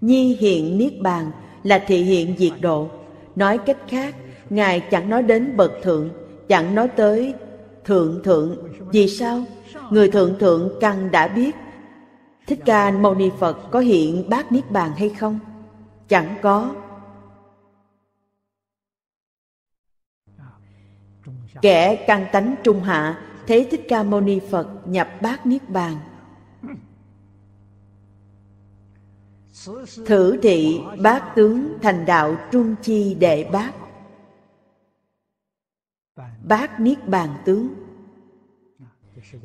nhi hiện niết bàn là thị hiện diệt độ nói cách khác ngài chẳng nói đến bậc thượng chẳng nói tới thượng thượng vì sao người thượng thượng căn đã biết thích ca mâu ni phật có hiện bát niết bàn hay không chẳng có kẻ căn tánh trung hạ Thế Thích Ca Mâu Ni Phật nhập bát Niết Bàn Thử thị bát tướng thành đạo trung chi đệ bát Bát Niết Bàn tướng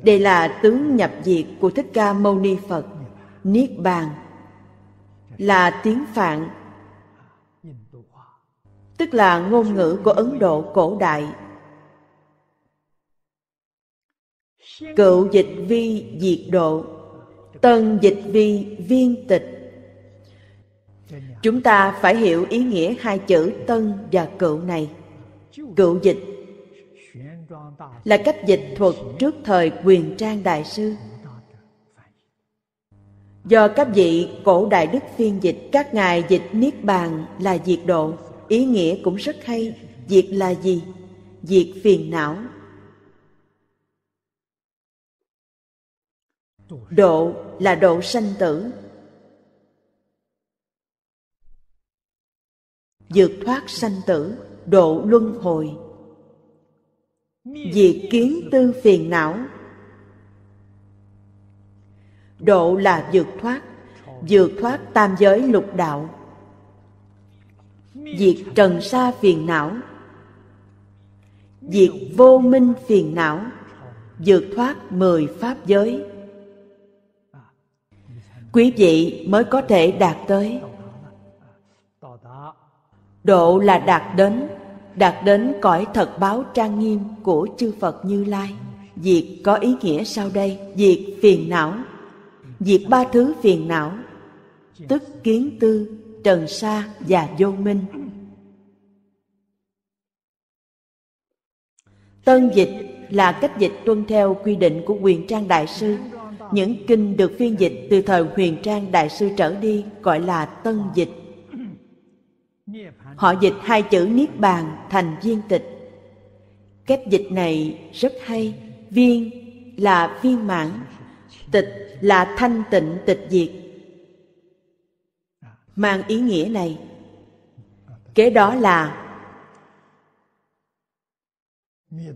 Đây là tướng nhập diệt của Thích Ca Mâu Ni Phật Niết Bàn là tiếng Phạn Tức là ngôn ngữ của Ấn Độ cổ đại Cựu dịch vi diệt độ Tân dịch vi viên tịch Chúng ta phải hiểu ý nghĩa hai chữ tân và cựu này Cựu dịch là cách dịch thuật trước thời quyền trang đại sư Do các vị cổ đại đức phiên dịch Các ngài dịch Niết Bàn là diệt độ Ý nghĩa cũng rất hay Diệt là gì? Diệt phiền não độ là độ sanh tử vượt thoát sanh tử độ luân hồi diệt kiến tư phiền não độ là vượt thoát vượt thoát tam giới lục đạo diệt trần sa phiền não diệt vô minh phiền não vượt thoát mười pháp giới quý vị mới có thể đạt tới độ là đạt đến đạt đến cõi thật báo trang nghiêm của chư phật như lai diệt có ý nghĩa sau đây diệt phiền não diệt ba thứ phiền não tức kiến tư trần sa và vô minh tân dịch là cách dịch tuân theo quy định của quyền trang đại sư những kinh được phiên dịch từ thời huyền trang đại sư trở đi gọi là tân dịch họ dịch hai chữ niết bàn thành viên tịch cách dịch này rất hay viên là viên mãn tịch là thanh tịnh tịch diệt mang ý nghĩa này kế đó là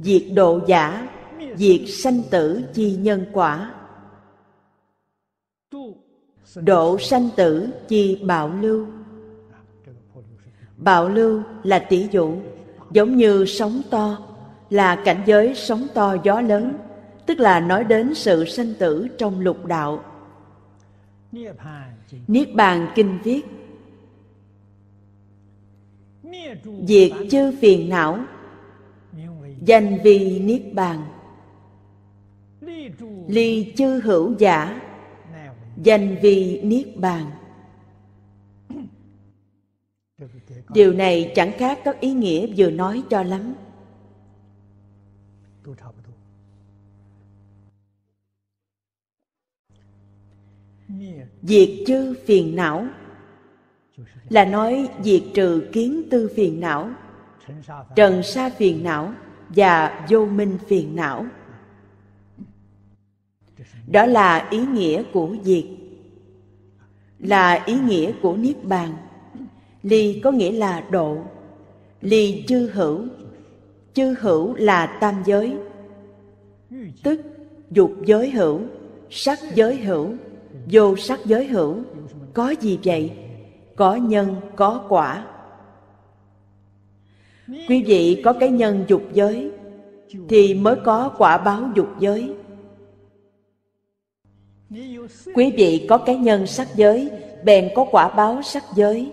diệt độ giả diệt sanh tử chi nhân quả độ sanh tử chi bạo lưu bạo lưu là tỷ dụ giống như sóng to là cảnh giới sóng to gió lớn tức là nói đến sự sanh tử trong lục đạo niết bàn kinh viết diệt chư phiền não danh vi niết bàn ly chư hữu giả danh vi niết bàn điều này chẳng khác các ý nghĩa vừa nói cho lắm diệt chư phiền não là nói diệt trừ kiến tư phiền não trần sa phiền não và vô minh phiền não đó là ý nghĩa của diệt là ý nghĩa của niết bàn ly có nghĩa là độ ly chư hữu chư hữu là tam giới tức dục giới hữu sắc giới hữu vô sắc giới hữu có gì vậy có nhân có quả quý vị có cái nhân dục giới thì mới có quả báo dục giới Quý vị có cái nhân sắc giới, bèn có quả báo sắc giới.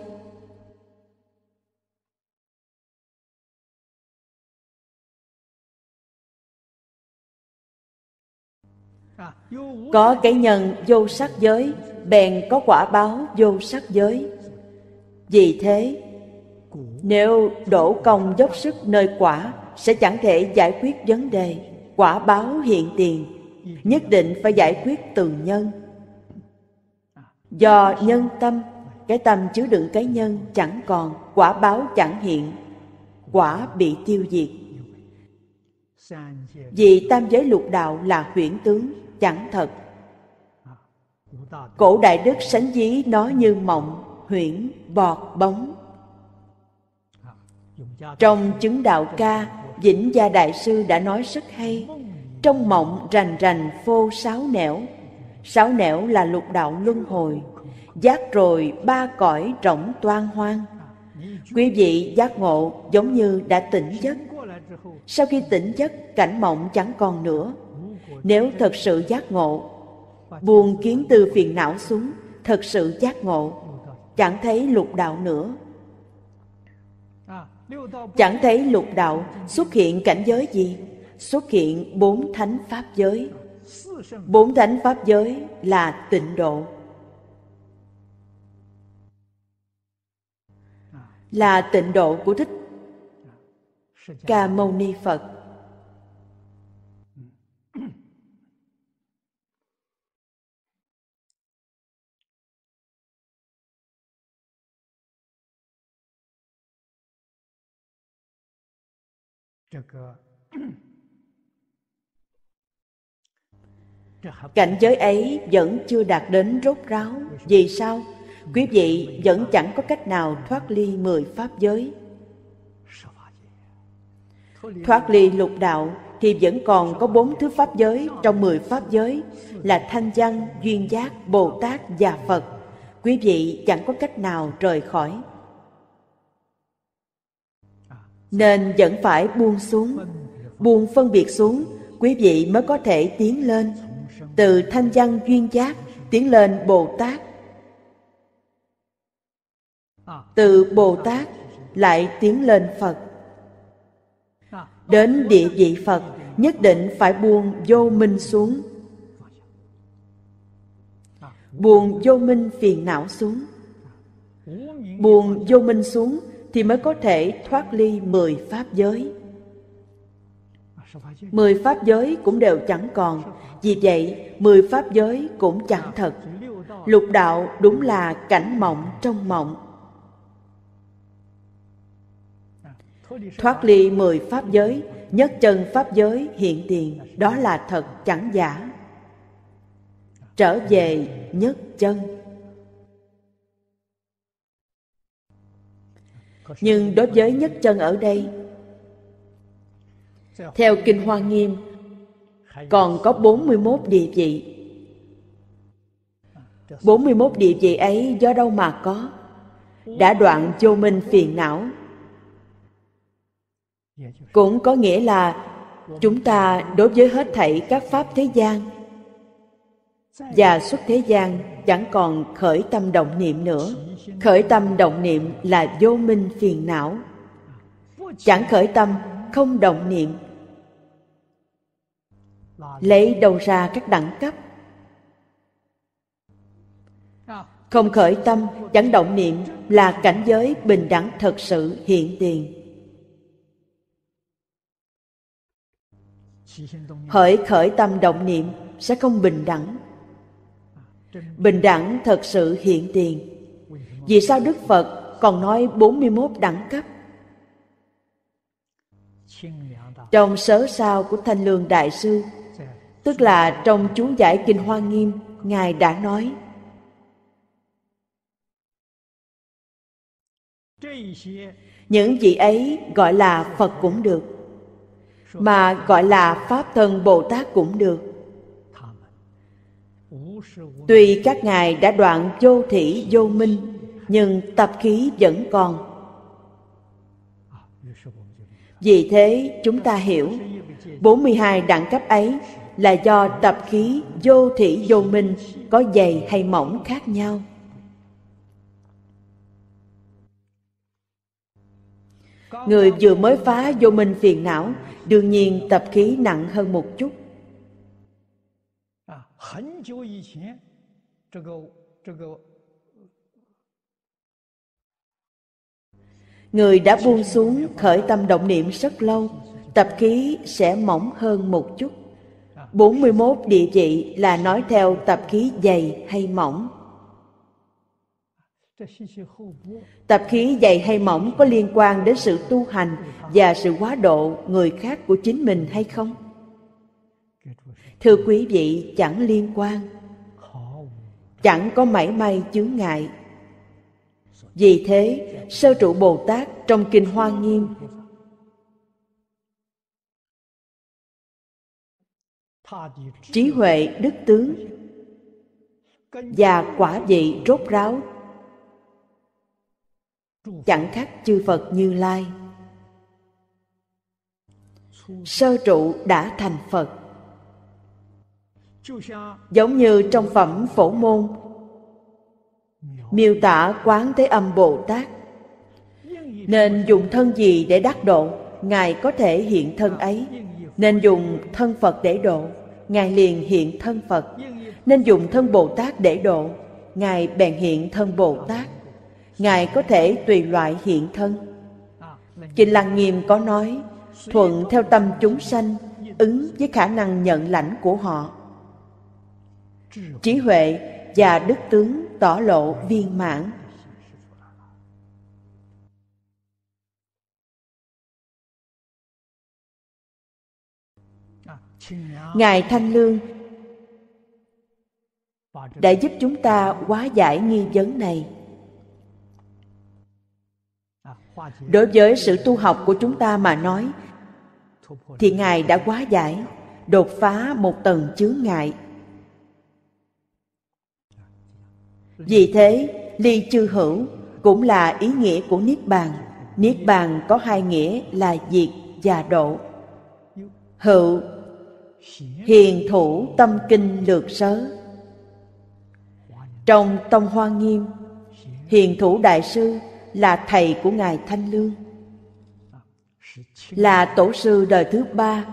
Có cái nhân vô sắc giới, bèn có quả báo vô sắc giới. Vì thế, nếu đổ công dốc sức nơi quả, sẽ chẳng thể giải quyết vấn đề, quả báo hiện tiền nhất định phải giải quyết từ nhân do nhân tâm cái tâm chứa đựng cái nhân chẳng còn quả báo chẳng hiện quả bị tiêu diệt vì tam giới lục đạo là huyễn tướng chẳng thật cổ đại đức sánh dí nó như mộng huyễn bọt bóng trong chứng đạo ca vĩnh gia đại sư đã nói rất hay trong mộng rành rành phô sáu nẻo sáu nẻo là lục đạo luân hồi giác rồi ba cõi rỗng toan hoang quý vị giác ngộ giống như đã tỉnh giấc sau khi tỉnh giấc cảnh mộng chẳng còn nữa nếu thật sự giác ngộ buông kiến từ phiền não xuống thật sự giác ngộ chẳng thấy lục đạo nữa chẳng thấy lục đạo xuất hiện cảnh giới gì xuất hiện bốn thánh pháp giới bốn thánh pháp giới là tịnh độ là tịnh độ của thích ca mâu ni phật ờ, cảnh giới ấy vẫn chưa đạt đến rốt ráo vì sao quý vị vẫn chẳng có cách nào thoát ly mười pháp giới thoát ly lục đạo thì vẫn còn có bốn thứ pháp giới trong mười pháp giới là thanh văn duyên giác bồ tát và phật quý vị chẳng có cách nào rời khỏi nên vẫn phải buông xuống buông phân biệt xuống quý vị mới có thể tiến lên từ thanh văn duyên giác tiến lên bồ tát từ bồ tát lại tiến lên phật đến địa vị phật nhất định phải buông vô minh xuống buông vô minh phiền não xuống buông vô minh xuống thì mới có thể thoát ly mười pháp giới Mười pháp giới cũng đều chẳng còn, vì vậy mười pháp giới cũng chẳng thật. Lục đạo đúng là cảnh mộng trong mộng. Thoát ly mười pháp giới, nhất chân pháp giới hiện tiền, đó là thật chẳng giả. Trở về nhất chân. Nhưng đối với nhất chân ở đây, theo Kinh Hoa Nghiêm, còn có 41 địa vị. 41 địa vị ấy do đâu mà có? Đã đoạn vô minh phiền não. Cũng có nghĩa là chúng ta đối với hết thảy các pháp thế gian và xuất thế gian chẳng còn khởi tâm động niệm nữa khởi tâm động niệm là vô minh phiền não chẳng khởi tâm không động niệm lấy đâu ra các đẳng cấp không khởi tâm chẳng động niệm là cảnh giới bình đẳng thật sự hiện tiền hỡi khởi tâm động niệm sẽ không bình đẳng bình đẳng thật sự hiện tiền vì sao đức phật còn nói 41 đẳng cấp trong sớ sao của thanh lương đại sư Tức là trong chú giải Kinh Hoa Nghiêm, Ngài đã nói Những vị ấy gọi là Phật cũng được Mà gọi là Pháp Thân Bồ Tát cũng được Tuy các ngài đã đoạn vô thị vô minh Nhưng tập khí vẫn còn Vì thế chúng ta hiểu 42 đẳng cấp ấy là do tập khí vô thị vô minh có dày hay mỏng khác nhau. Người vừa mới phá vô minh phiền não, đương nhiên tập khí nặng hơn một chút. Người đã buông xuống khởi tâm động niệm rất lâu, tập khí sẽ mỏng hơn một chút. 41 địa vị là nói theo tập khí dày hay mỏng. Tập khí dày hay mỏng có liên quan đến sự tu hành và sự quá độ người khác của chính mình hay không? Thưa quý vị, chẳng liên quan. Chẳng có mảy may chướng ngại. Vì thế, Sơ trụ Bồ Tát trong Kinh Hoa Nghiêm trí huệ đức tướng và quả vị rốt ráo chẳng khác chư phật như lai sơ trụ đã thành phật giống như trong phẩm phổ môn miêu tả quán thế âm bồ tát nên dùng thân gì để đắc độ ngài có thể hiện thân ấy nên dùng thân Phật để độ, Ngài liền hiện thân Phật. Nên dùng thân Bồ Tát để độ, Ngài bèn hiện thân Bồ Tát. Ngài có thể tùy loại hiện thân. Kinh Lăng Nghiêm có nói, thuận theo tâm chúng sanh, ứng với khả năng nhận lãnh của họ. Trí huệ và đức tướng tỏ lộ viên mãn ngài thanh lương đã giúp chúng ta hóa giải nghi vấn này đối với sự tu học của chúng ta mà nói thì ngài đã hóa giải đột phá một tầng chướng ngại vì thế ly chư hữu cũng là ý nghĩa của niết bàn niết bàn có hai nghĩa là diệt và độ hữu Hiền thủ tâm kinh lược sớ Trong Tông Hoa Nghiêm Hiền thủ đại sư là thầy của Ngài Thanh Lương Là tổ sư đời thứ ba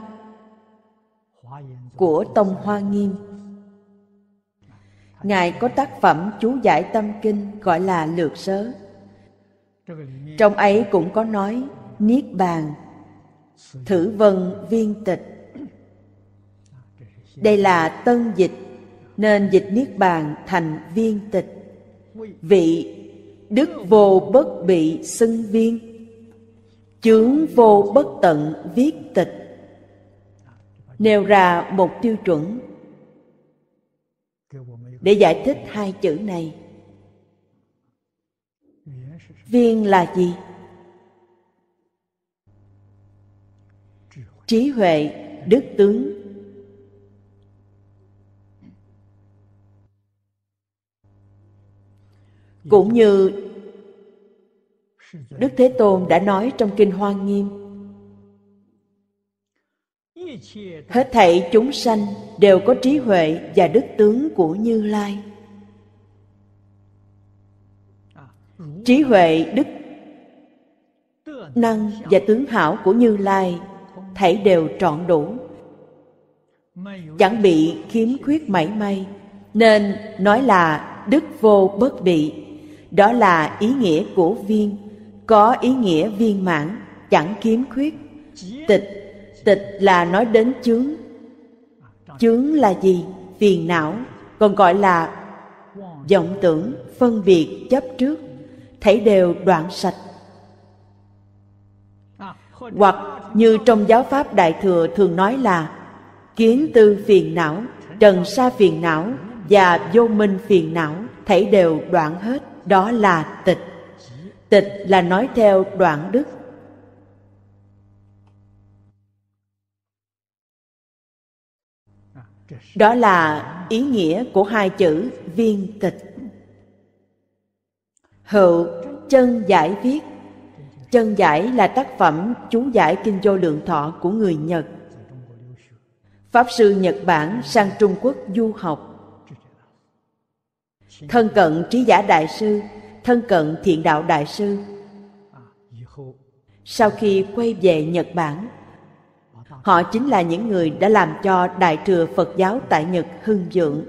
Của Tông Hoa Nghiêm Ngài có tác phẩm chú giải tâm kinh gọi là lược sớ Trong ấy cũng có nói Niết Bàn Thử vân viên tịch đây là tân dịch Nên dịch Niết Bàn thành viên tịch Vị Đức vô bất bị xưng viên Chướng vô bất tận viết tịch Nêu ra một tiêu chuẩn Để giải thích hai chữ này Viên là gì? Trí huệ, đức tướng cũng như đức thế tôn đã nói trong kinh hoa nghiêm hết thảy chúng sanh đều có trí huệ và đức tướng của như lai trí huệ đức năng và tướng hảo của như lai thảy đều trọn đủ chẳng bị khiếm khuyết mảy may nên nói là đức vô bất bị đó là ý nghĩa của viên, có ý nghĩa viên mãn, chẳng kiếm khuyết. Tịch, tịch là nói đến chướng. Chướng là gì? Phiền não, còn gọi là vọng tưởng, phân biệt, chấp trước, thấy đều đoạn sạch. Hoặc như trong giáo pháp Đại Thừa thường nói là kiến tư phiền não, trần sa phiền não và vô minh phiền não, thấy đều đoạn hết đó là tịch tịch là nói theo đoạn đức đó là ý nghĩa của hai chữ viên tịch hữu chân giải viết chân giải là tác phẩm chú giải kinh vô lượng thọ của người nhật pháp sư nhật bản sang trung quốc du học thân cận trí giả đại sư thân cận thiện đạo đại sư sau khi quay về nhật bản họ chính là những người đã làm cho đại thừa phật giáo tại nhật hưng dưỡng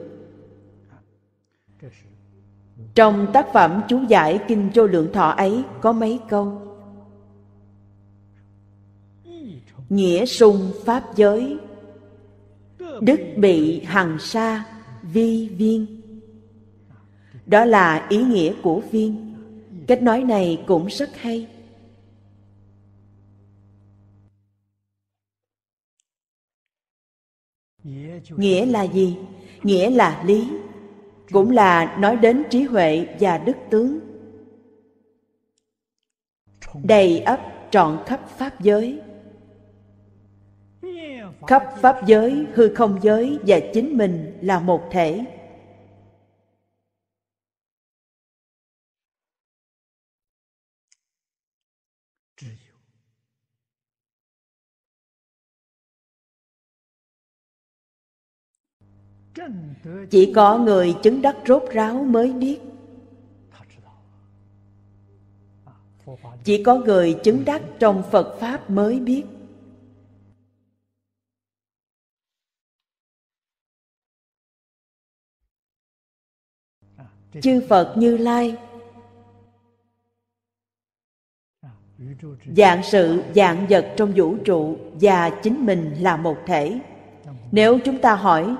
trong tác phẩm chú giải kinh vô lượng thọ ấy có mấy câu nghĩa sung pháp giới đức bị hằng sa vi viên đó là ý nghĩa của viên. Cách nói này cũng rất hay. Nghĩa là gì? Nghĩa là lý, cũng là nói đến trí huệ và đức tướng. Đầy ấp trọn khắp pháp giới. Khắp pháp giới, hư không giới và chính mình là một thể chỉ có người chứng đắc rốt ráo mới biết chỉ có người chứng đắc trong phật pháp mới biết chư phật như lai dạng sự dạng vật trong vũ trụ và chính mình là một thể nếu chúng ta hỏi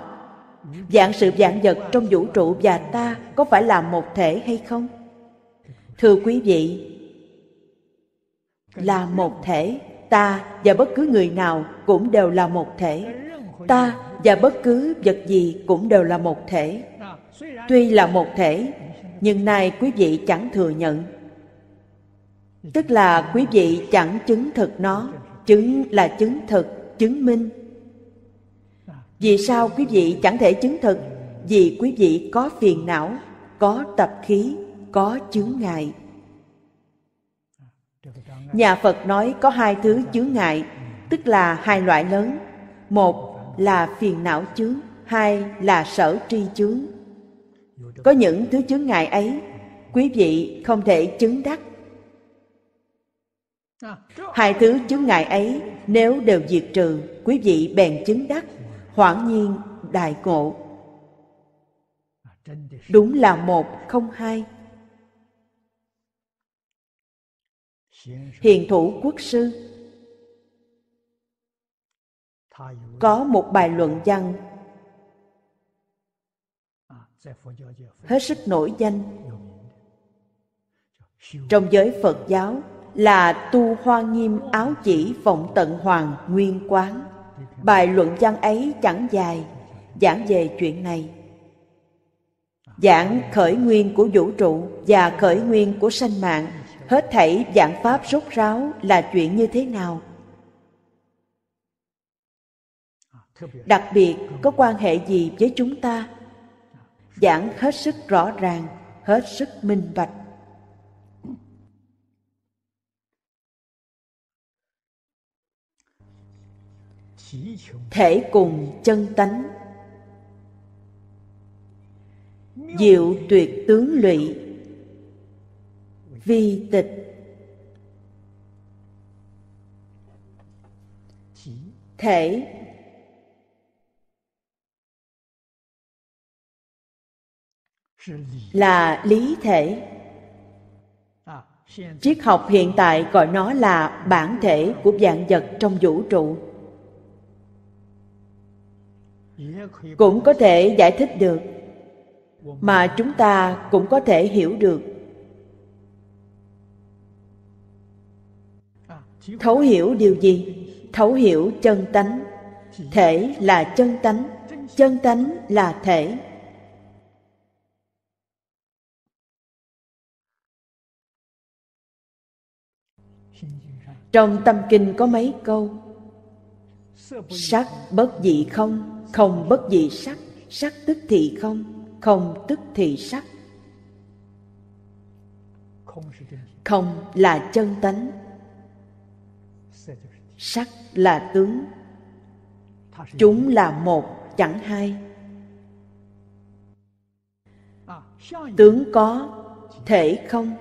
dạng sự dạng vật trong vũ trụ và ta có phải là một thể hay không thưa quý vị là một thể ta và bất cứ người nào cũng đều là một thể ta và bất cứ vật gì cũng đều là một thể tuy là một thể nhưng nay quý vị chẳng thừa nhận tức là quý vị chẳng chứng thực nó chứng là chứng thực chứng minh vì sao quý vị chẳng thể chứng thực? Vì quý vị có phiền não, có tập khí, có chướng ngại. Nhà Phật nói có hai thứ chướng ngại, tức là hai loại lớn. Một là phiền não chướng, hai là sở tri chướng. Có những thứ chướng ngại ấy, quý vị không thể chứng đắc. Hai thứ chướng ngại ấy nếu đều diệt trừ, quý vị bèn chứng đắc hoảng nhiên đại ngộ đúng là một không hai hiền thủ quốc sư có một bài luận văn hết sức nổi danh trong giới phật giáo là tu hoa nghiêm áo chỉ vọng tận hoàng nguyên quán Bài luận văn ấy chẳng dài, giảng về chuyện này. Giảng khởi nguyên của vũ trụ và khởi nguyên của sanh mạng, hết thảy giảng pháp rốt ráo là chuyện như thế nào? Đặc biệt có quan hệ gì với chúng ta? Giảng hết sức rõ ràng, hết sức minh bạch. thể cùng chân tánh diệu tuyệt tướng lụy vi tịch thể là lý thể triết học hiện tại gọi nó là bản thể của dạng vật trong vũ trụ cũng có thể giải thích được mà chúng ta cũng có thể hiểu được thấu hiểu điều gì thấu hiểu chân tánh thể là chân tánh chân tánh là thể trong tâm kinh có mấy câu sắc bất dị không không bất dị sắc, sắc tức thì không, không tức thì sắc. Không là chân tánh. Sắc là tướng. Chúng là một, chẳng hai. Tướng có, thể không.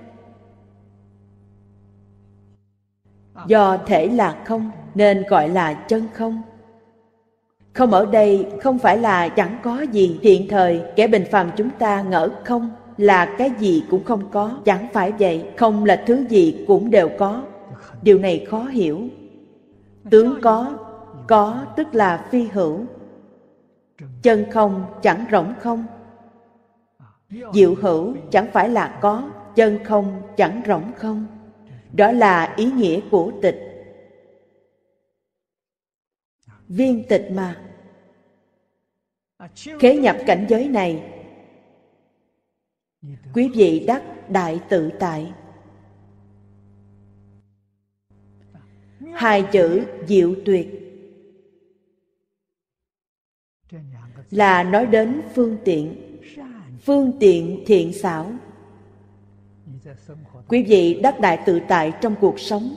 Do thể là không nên gọi là chân không không ở đây không phải là chẳng có gì Hiện thời kẻ bình phàm chúng ta ngỡ không là cái gì cũng không có Chẳng phải vậy Không là thứ gì cũng đều có Điều này khó hiểu Tướng có Có tức là phi hữu Chân không chẳng rỗng không Diệu hữu chẳng phải là có Chân không chẳng rỗng không Đó là ý nghĩa của tịch Viên tịch mà khế nhập cảnh giới này quý vị đắc đại tự tại hai chữ diệu tuyệt là nói đến phương tiện phương tiện thiện xảo quý vị đắc đại tự tại trong cuộc sống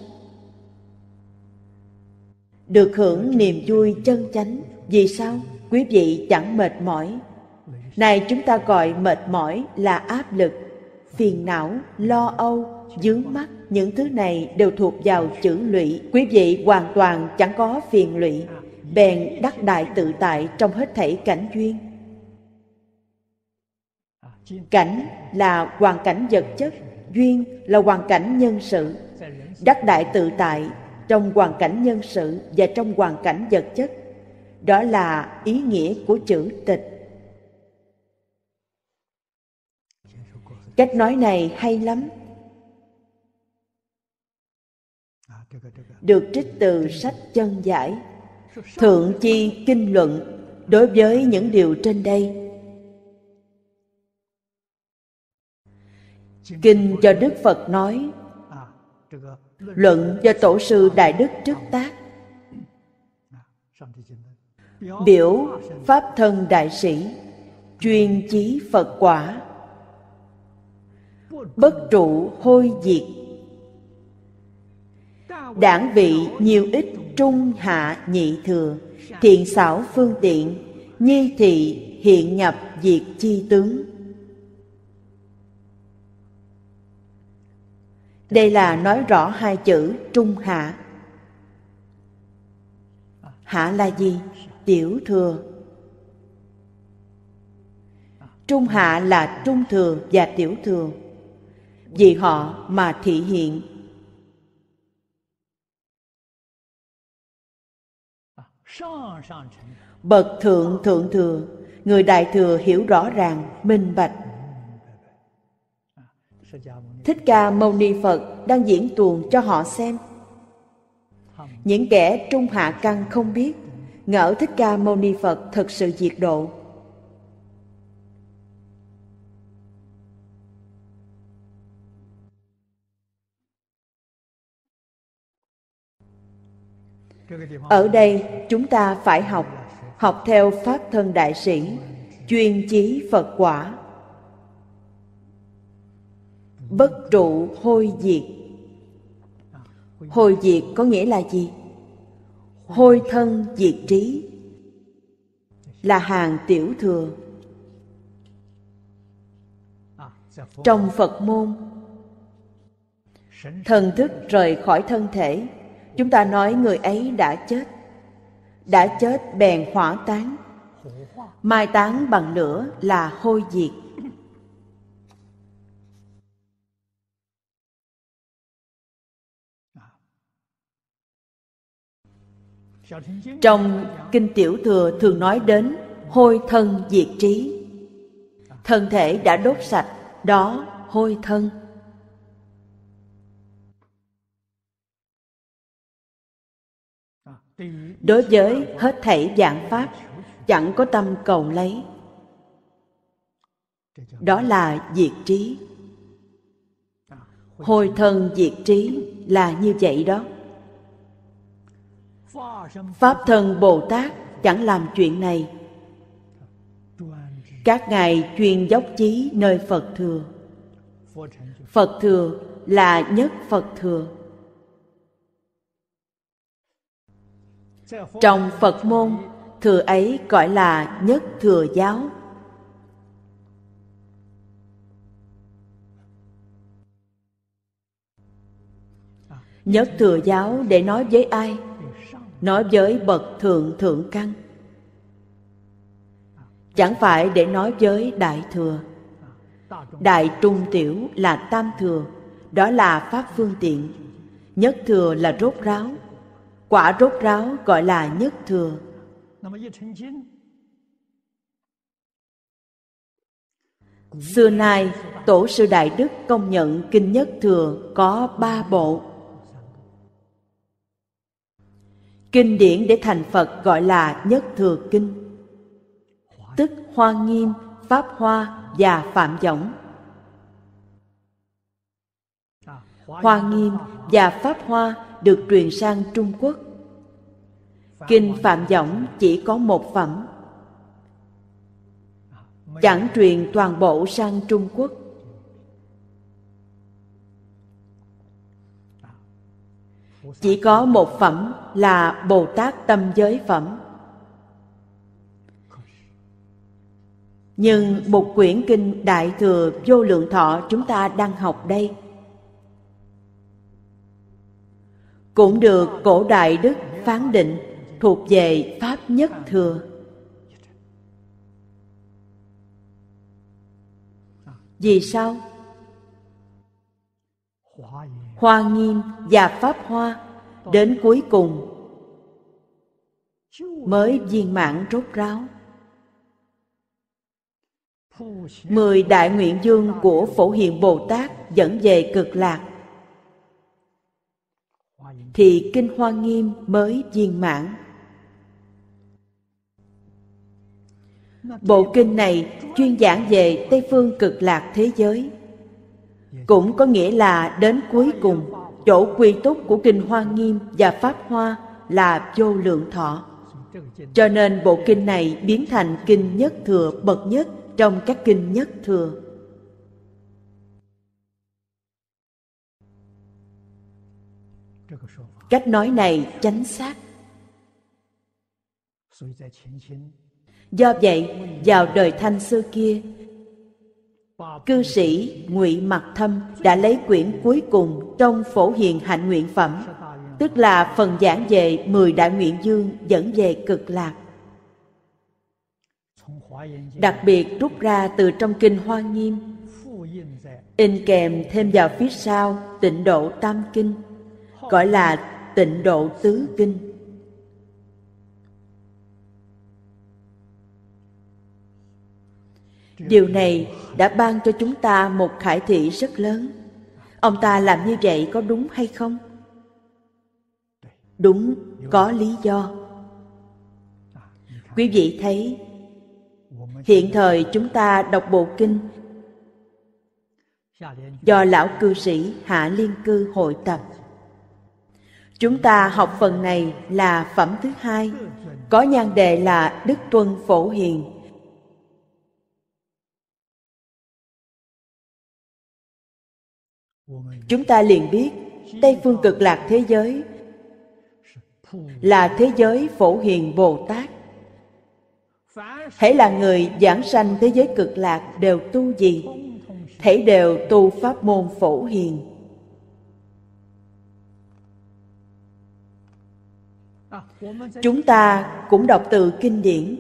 được hưởng niềm vui chân chánh vì sao quý vị chẳng mệt mỏi này chúng ta gọi mệt mỏi là áp lực phiền não lo âu dướng mắt những thứ này đều thuộc vào chữ lụy quý vị hoàn toàn chẳng có phiền lụy bèn đắc đại tự tại trong hết thảy cảnh duyên cảnh là hoàn cảnh vật chất duyên là hoàn cảnh nhân sự đắc đại tự tại trong hoàn cảnh nhân sự và trong hoàn cảnh vật chất đó là ý nghĩa của chữ tịch cách nói này hay lắm được trích từ sách chân giải thượng chi kinh luận đối với những điều trên đây kinh do đức phật nói luận do tổ sư đại đức trước tác biểu pháp thân đại sĩ chuyên chí phật quả bất trụ hôi diệt đảng vị nhiều ít trung hạ nhị thừa thiện xảo phương tiện nhi thị hiện nhập diệt chi tướng đây là nói rõ hai chữ trung hạ hạ là gì tiểu thừa trung hạ là trung thừa và tiểu thừa vì họ mà thị hiện bậc thượng thượng thừa người đại thừa hiểu rõ ràng minh bạch thích ca mâu ni phật đang diễn tuồng cho họ xem những kẻ trung hạ căn không biết ngỡ Thích Ca Mâu Ni Phật thật sự diệt độ. Ở đây chúng ta phải học, học theo Pháp Thân Đại Sĩ, chuyên chí Phật quả. Bất trụ hôi diệt Hồi diệt có nghĩa là gì? hôi thân diệt trí là hàng tiểu thừa trong phật môn thần thức rời khỏi thân thể chúng ta nói người ấy đã chết đã chết bèn hỏa tán mai tán bằng lửa là hôi diệt Trong Kinh Tiểu Thừa thường nói đến hôi thân diệt trí. Thân thể đã đốt sạch, đó hôi thân. Đối với hết thảy dạng Pháp, chẳng có tâm cầu lấy. Đó là diệt trí. Hồi thân diệt trí là như vậy đó pháp thân bồ tát chẳng làm chuyện này các ngài chuyên dốc chí nơi phật thừa phật thừa là nhất phật thừa trong phật môn thừa ấy gọi là nhất thừa giáo nhất thừa giáo để nói với ai nói với bậc thượng thượng căn chẳng phải để nói với đại thừa đại trung tiểu là tam thừa đó là pháp phương tiện nhất thừa là rốt ráo quả rốt ráo gọi là nhất thừa xưa nay tổ sư đại đức công nhận kinh nhất thừa có ba bộ Kinh điển để thành Phật gọi là Nhất Thừa Kinh, tức Hoa Nghiêm, Pháp Hoa và Phạm Võng. Hoa Nghiêm và Pháp Hoa được truyền sang Trung Quốc. Kinh Phạm Võng chỉ có một phẩm, chẳng truyền toàn bộ sang Trung Quốc. chỉ có một phẩm là bồ tát tâm giới phẩm nhưng một quyển kinh đại thừa vô lượng thọ chúng ta đang học đây cũng được cổ đại đức phán định thuộc về pháp nhất thừa vì sao hoa nghiêm và pháp hoa đến cuối cùng mới viên mãn rốt ráo mười đại nguyện dương của phổ hiền bồ tát dẫn về cực lạc thì kinh hoa nghiêm mới viên mãn bộ kinh này chuyên giảng về tây phương cực lạc thế giới cũng có nghĩa là đến cuối cùng chỗ quy túc của kinh hoa nghiêm và pháp hoa là vô lượng thọ cho nên bộ kinh này biến thành kinh nhất thừa bậc nhất trong các kinh nhất thừa cách nói này chánh xác do vậy vào đời thanh xưa kia Cư sĩ Ngụy Mặc Thâm đã lấy quyển cuối cùng trong Phổ Hiền Hạnh Nguyện Phẩm, tức là phần giảng về mười đại nguyện dương dẫn về cực lạc. Đặc biệt rút ra từ trong kinh Hoa Nghiêm, in kèm thêm vào phía sau tịnh độ Tam Kinh, gọi là tịnh độ Tứ Kinh điều này đã ban cho chúng ta một khải thị rất lớn ông ta làm như vậy có đúng hay không đúng có lý do quý vị thấy hiện thời chúng ta đọc bộ kinh do lão cư sĩ hạ liên cư hội tập chúng ta học phần này là phẩm thứ hai có nhan đề là đức tuân phổ hiền chúng ta liền biết tây phương cực lạc thế giới là thế giới phổ hiền bồ tát hãy là người giảng sanh thế giới cực lạc đều tu gì hãy đều tu pháp môn phổ hiền chúng ta cũng đọc từ kinh điển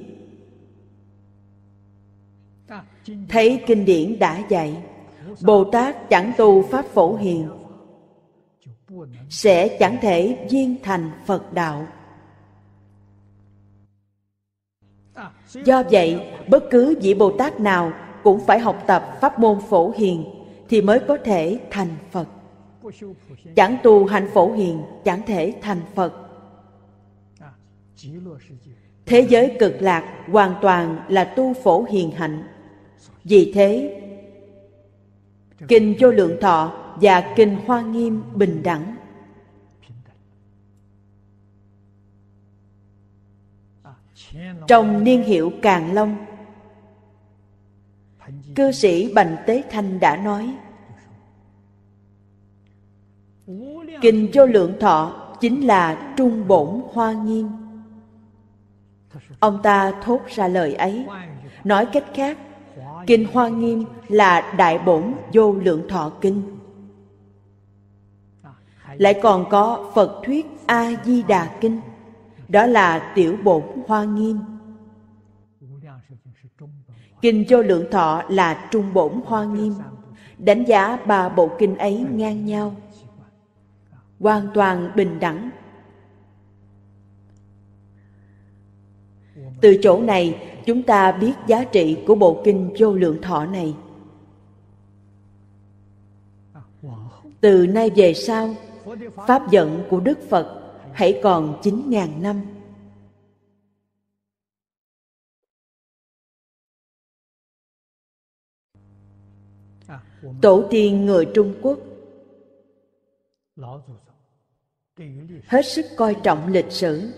thấy kinh điển đã dạy Bồ Tát chẳng tu Pháp Phổ Hiền sẽ chẳng thể viên thành Phật Đạo. Do vậy, bất cứ vị Bồ Tát nào cũng phải học tập pháp môn Phổ Hiền thì mới có thể thành Phật. Chẳng tu hạnh Phổ Hiền chẳng thể thành Phật. Thế giới cực lạc hoàn toàn là tu Phổ Hiền hạnh. Vì thế, kinh vô lượng thọ và kinh hoa nghiêm bình đẳng trong niên hiệu càn long cư sĩ bành tế thanh đã nói kinh vô lượng thọ chính là trung bổn hoa nghiêm ông ta thốt ra lời ấy nói cách khác Kinh Hoa Nghiêm là Đại Bổn Vô Lượng Thọ Kinh. Lại còn có Phật Thuyết A-di-đà Kinh, đó là Tiểu Bổn Hoa Nghiêm. Kinh Vô Lượng Thọ là Trung Bổn Hoa Nghiêm, đánh giá ba bộ kinh ấy ngang nhau, hoàn toàn bình đẳng Từ chỗ này, chúng ta biết giá trị của bộ kinh vô lượng thọ này. Từ nay về sau, pháp giận của Đức Phật hãy còn chín ngàn năm. Tổ tiên người Trung Quốc hết sức coi trọng lịch sử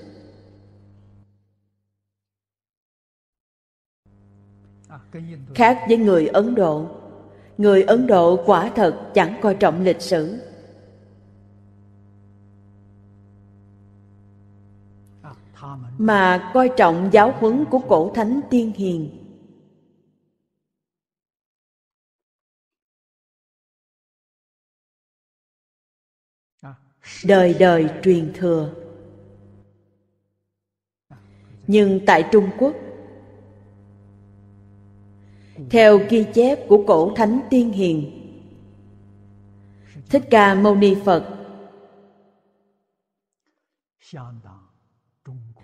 Khác với người Ấn Độ, người Ấn Độ quả thật chẳng coi trọng lịch sử. mà coi trọng giáo huấn của cổ thánh tiên hiền à. đời đời truyền thừa nhưng tại trung quốc theo ghi chép của cổ thánh tiên hiền thích ca mâu ni phật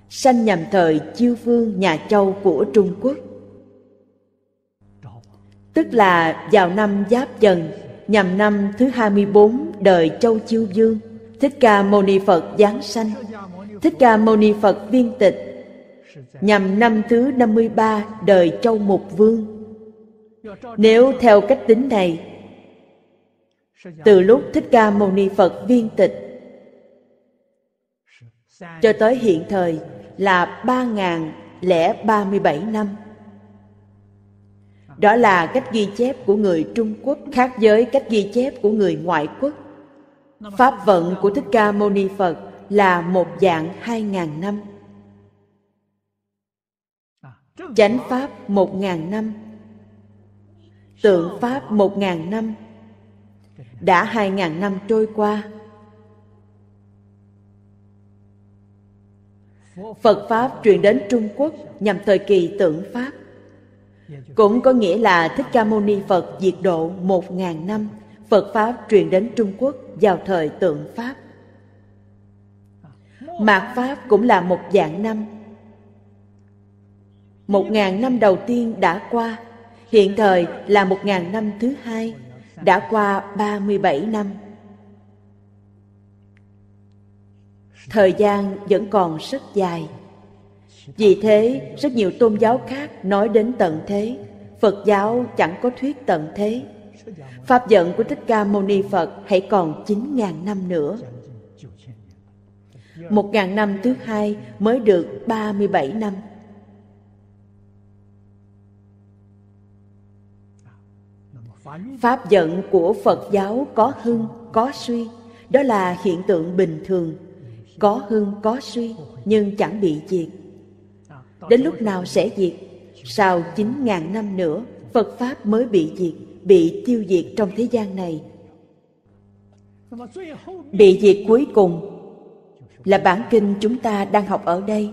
sanh nhằm thời chiêu vương nhà châu của trung quốc tức là vào năm giáp dần nhằm năm thứ 24 đời châu chiêu dương thích ca mâu ni phật giáng sanh thích ca mâu ni phật viên tịch nhằm năm thứ 53 đời châu mục vương nếu theo cách tính này, từ lúc Thích Ca Mâu Ni Phật viên tịch cho tới hiện thời là ba ba ngàn lẻ mươi bảy năm. Đó là cách ghi chép của người Trung Quốc khác với cách ghi chép của người ngoại quốc. Pháp vận của Thích Ca Mâu Ni Phật là một dạng hai ngàn năm. Chánh Pháp một ngàn năm Tượng Pháp một ngàn năm Đã hai ngàn năm trôi qua Phật Pháp truyền đến Trung Quốc nhằm thời kỳ tượng Pháp Cũng có nghĩa là Thích Ca Mâu Ni Phật diệt độ một ngàn năm Phật Pháp truyền đến Trung Quốc vào thời tượng Pháp Mạt Pháp cũng là một dạng năm Một ngàn năm đầu tiên đã qua hiện thời là một ngàn năm thứ hai, đã qua 37 năm. Thời gian vẫn còn rất dài. Vì thế, rất nhiều tôn giáo khác nói đến tận thế, Phật giáo chẳng có thuyết tận thế. Pháp giận của Thích Ca Mâu Ni Phật hãy còn 9.000 năm nữa. 1.000 năm thứ hai mới được 37 năm. Pháp giận của Phật giáo có hưng, có suy, đó là hiện tượng bình thường. Có hưng, có suy, nhưng chẳng bị diệt. Đến lúc nào sẽ diệt? Sau chín ngàn năm nữa, Phật Pháp mới bị diệt, bị tiêu diệt trong thế gian này. Bị diệt cuối cùng là bản kinh chúng ta đang học ở đây.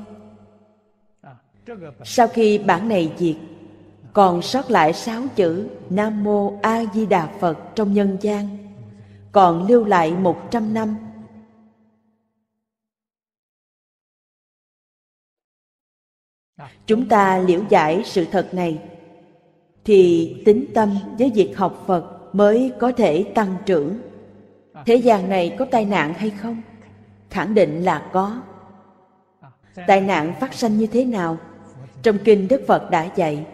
Sau khi bản này diệt, còn sót lại sáu chữ Nam Mô A Di Đà Phật trong nhân gian, còn lưu lại một trăm năm. Chúng ta liễu giải sự thật này, thì tính tâm với việc học Phật mới có thể tăng trưởng. Thế gian này có tai nạn hay không? Khẳng định là có. Tai nạn phát sinh như thế nào? Trong kinh Đức Phật đã dạy,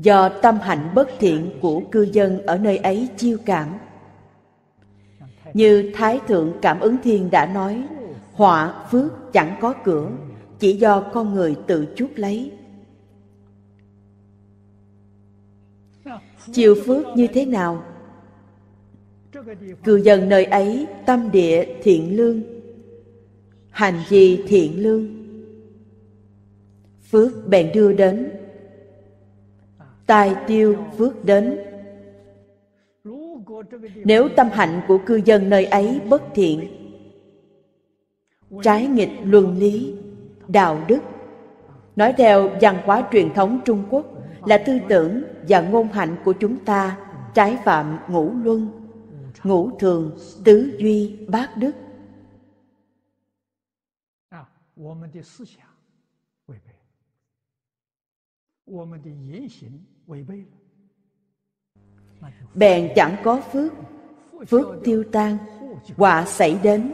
Do tâm hạnh bất thiện của cư dân ở nơi ấy chiêu cảm Như Thái Thượng Cảm ứng Thiên đã nói Họa phước chẳng có cửa Chỉ do con người tự chuốc lấy chiêu phước như thế nào? Cư dân nơi ấy tâm địa thiện lương Hành gì thiện lương phước bèn đưa đến tài tiêu phước đến nếu tâm hạnh của cư dân nơi ấy bất thiện trái nghịch luân lý đạo đức nói theo văn hóa truyền thống trung quốc là tư tưởng và ngôn hạnh của chúng ta trái phạm ngũ luân ngũ thường tứ duy bát đức bèn chẳng có phước phước tiêu tan họa xảy đến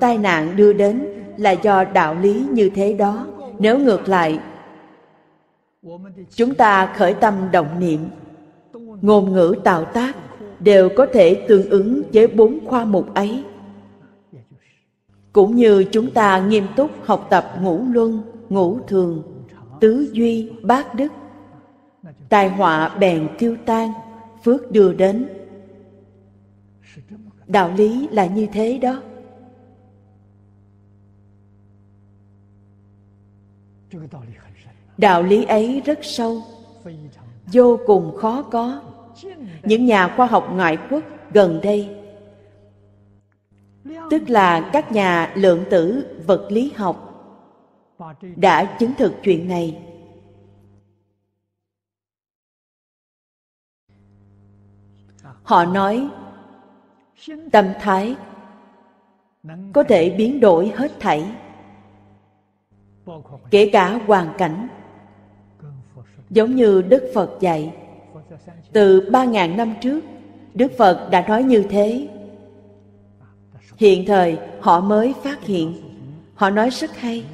tai nạn đưa đến là do đạo lý như thế đó nếu ngược lại chúng ta khởi tâm động niệm ngôn ngữ tạo tác đều có thể tương ứng với bốn khoa mục ấy cũng như chúng ta nghiêm túc học tập ngũ luân ngũ thường tứ duy bát đức tài họa bèn tiêu tan phước đưa đến đạo lý là như thế đó đạo lý ấy rất sâu vô cùng khó có những nhà khoa học ngoại quốc gần đây tức là các nhà lượng tử vật lý học đã chứng thực chuyện này họ nói tâm thái có thể biến đổi hết thảy kể cả hoàn cảnh giống như đức phật dạy từ ba ngàn năm trước đức phật đã nói như thế hiện thời họ mới phát hiện họ nói rất hay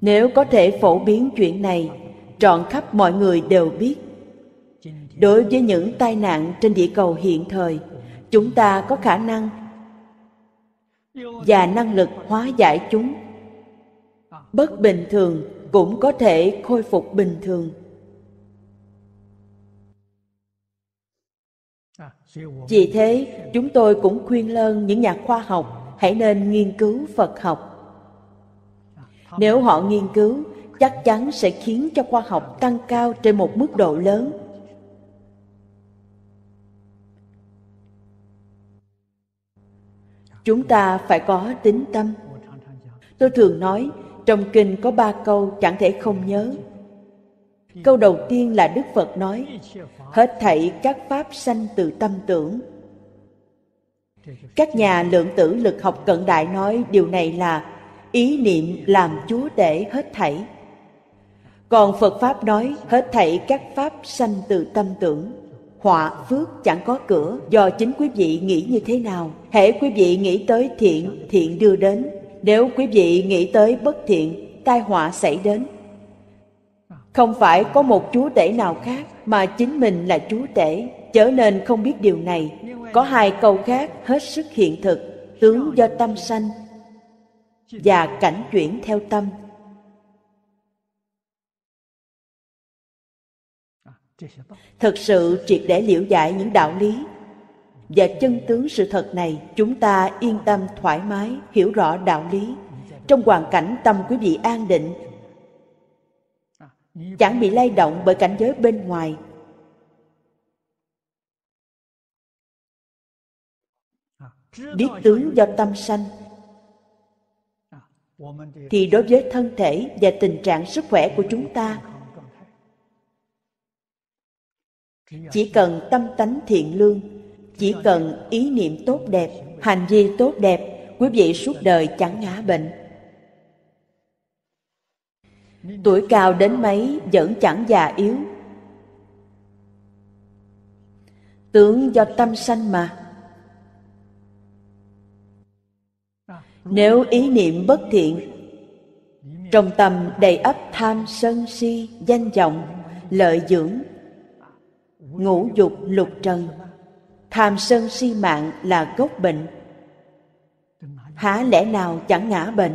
nếu có thể phổ biến chuyện này, trọn khắp mọi người đều biết. Đối với những tai nạn trên địa cầu hiện thời, chúng ta có khả năng và năng lực hóa giải chúng. Bất bình thường cũng có thể khôi phục bình thường. Vì thế, chúng tôi cũng khuyên lơn những nhà khoa học hãy nên nghiên cứu Phật học nếu họ nghiên cứu, chắc chắn sẽ khiến cho khoa học tăng cao trên một mức độ lớn. Chúng ta phải có tính tâm. Tôi thường nói, trong kinh có ba câu chẳng thể không nhớ. Câu đầu tiên là Đức Phật nói, hết thảy các pháp sanh từ tâm tưởng. Các nhà lượng tử lực học cận đại nói điều này là ý niệm làm chúa để hết thảy còn phật pháp nói hết thảy các pháp sanh từ tâm tưởng họa phước chẳng có cửa do chính quý vị nghĩ như thế nào hễ quý vị nghĩ tới thiện thiện đưa đến nếu quý vị nghĩ tới bất thiện tai họa xảy đến không phải có một chúa tể nào khác mà chính mình là chúa tể chớ nên không biết điều này có hai câu khác hết sức hiện thực tướng do tâm sanh và cảnh chuyển theo tâm thực sự triệt để liễu giải những đạo lý và chân tướng sự thật này chúng ta yên tâm thoải mái hiểu rõ đạo lý trong hoàn cảnh tâm quý vị an định chẳng bị lay động bởi cảnh giới bên ngoài biết tướng do tâm sanh thì đối với thân thể và tình trạng sức khỏe của chúng ta chỉ cần tâm tánh thiện lương chỉ cần ý niệm tốt đẹp hành vi tốt đẹp quý vị suốt đời chẳng ngã bệnh tuổi cao đến mấy vẫn chẳng già yếu tướng do tâm sanh mà nếu ý niệm bất thiện trong tâm đầy ấp tham sân si danh vọng lợi dưỡng ngũ dục lục trần tham sân si mạng là gốc bệnh há lẽ nào chẳng ngã bệnh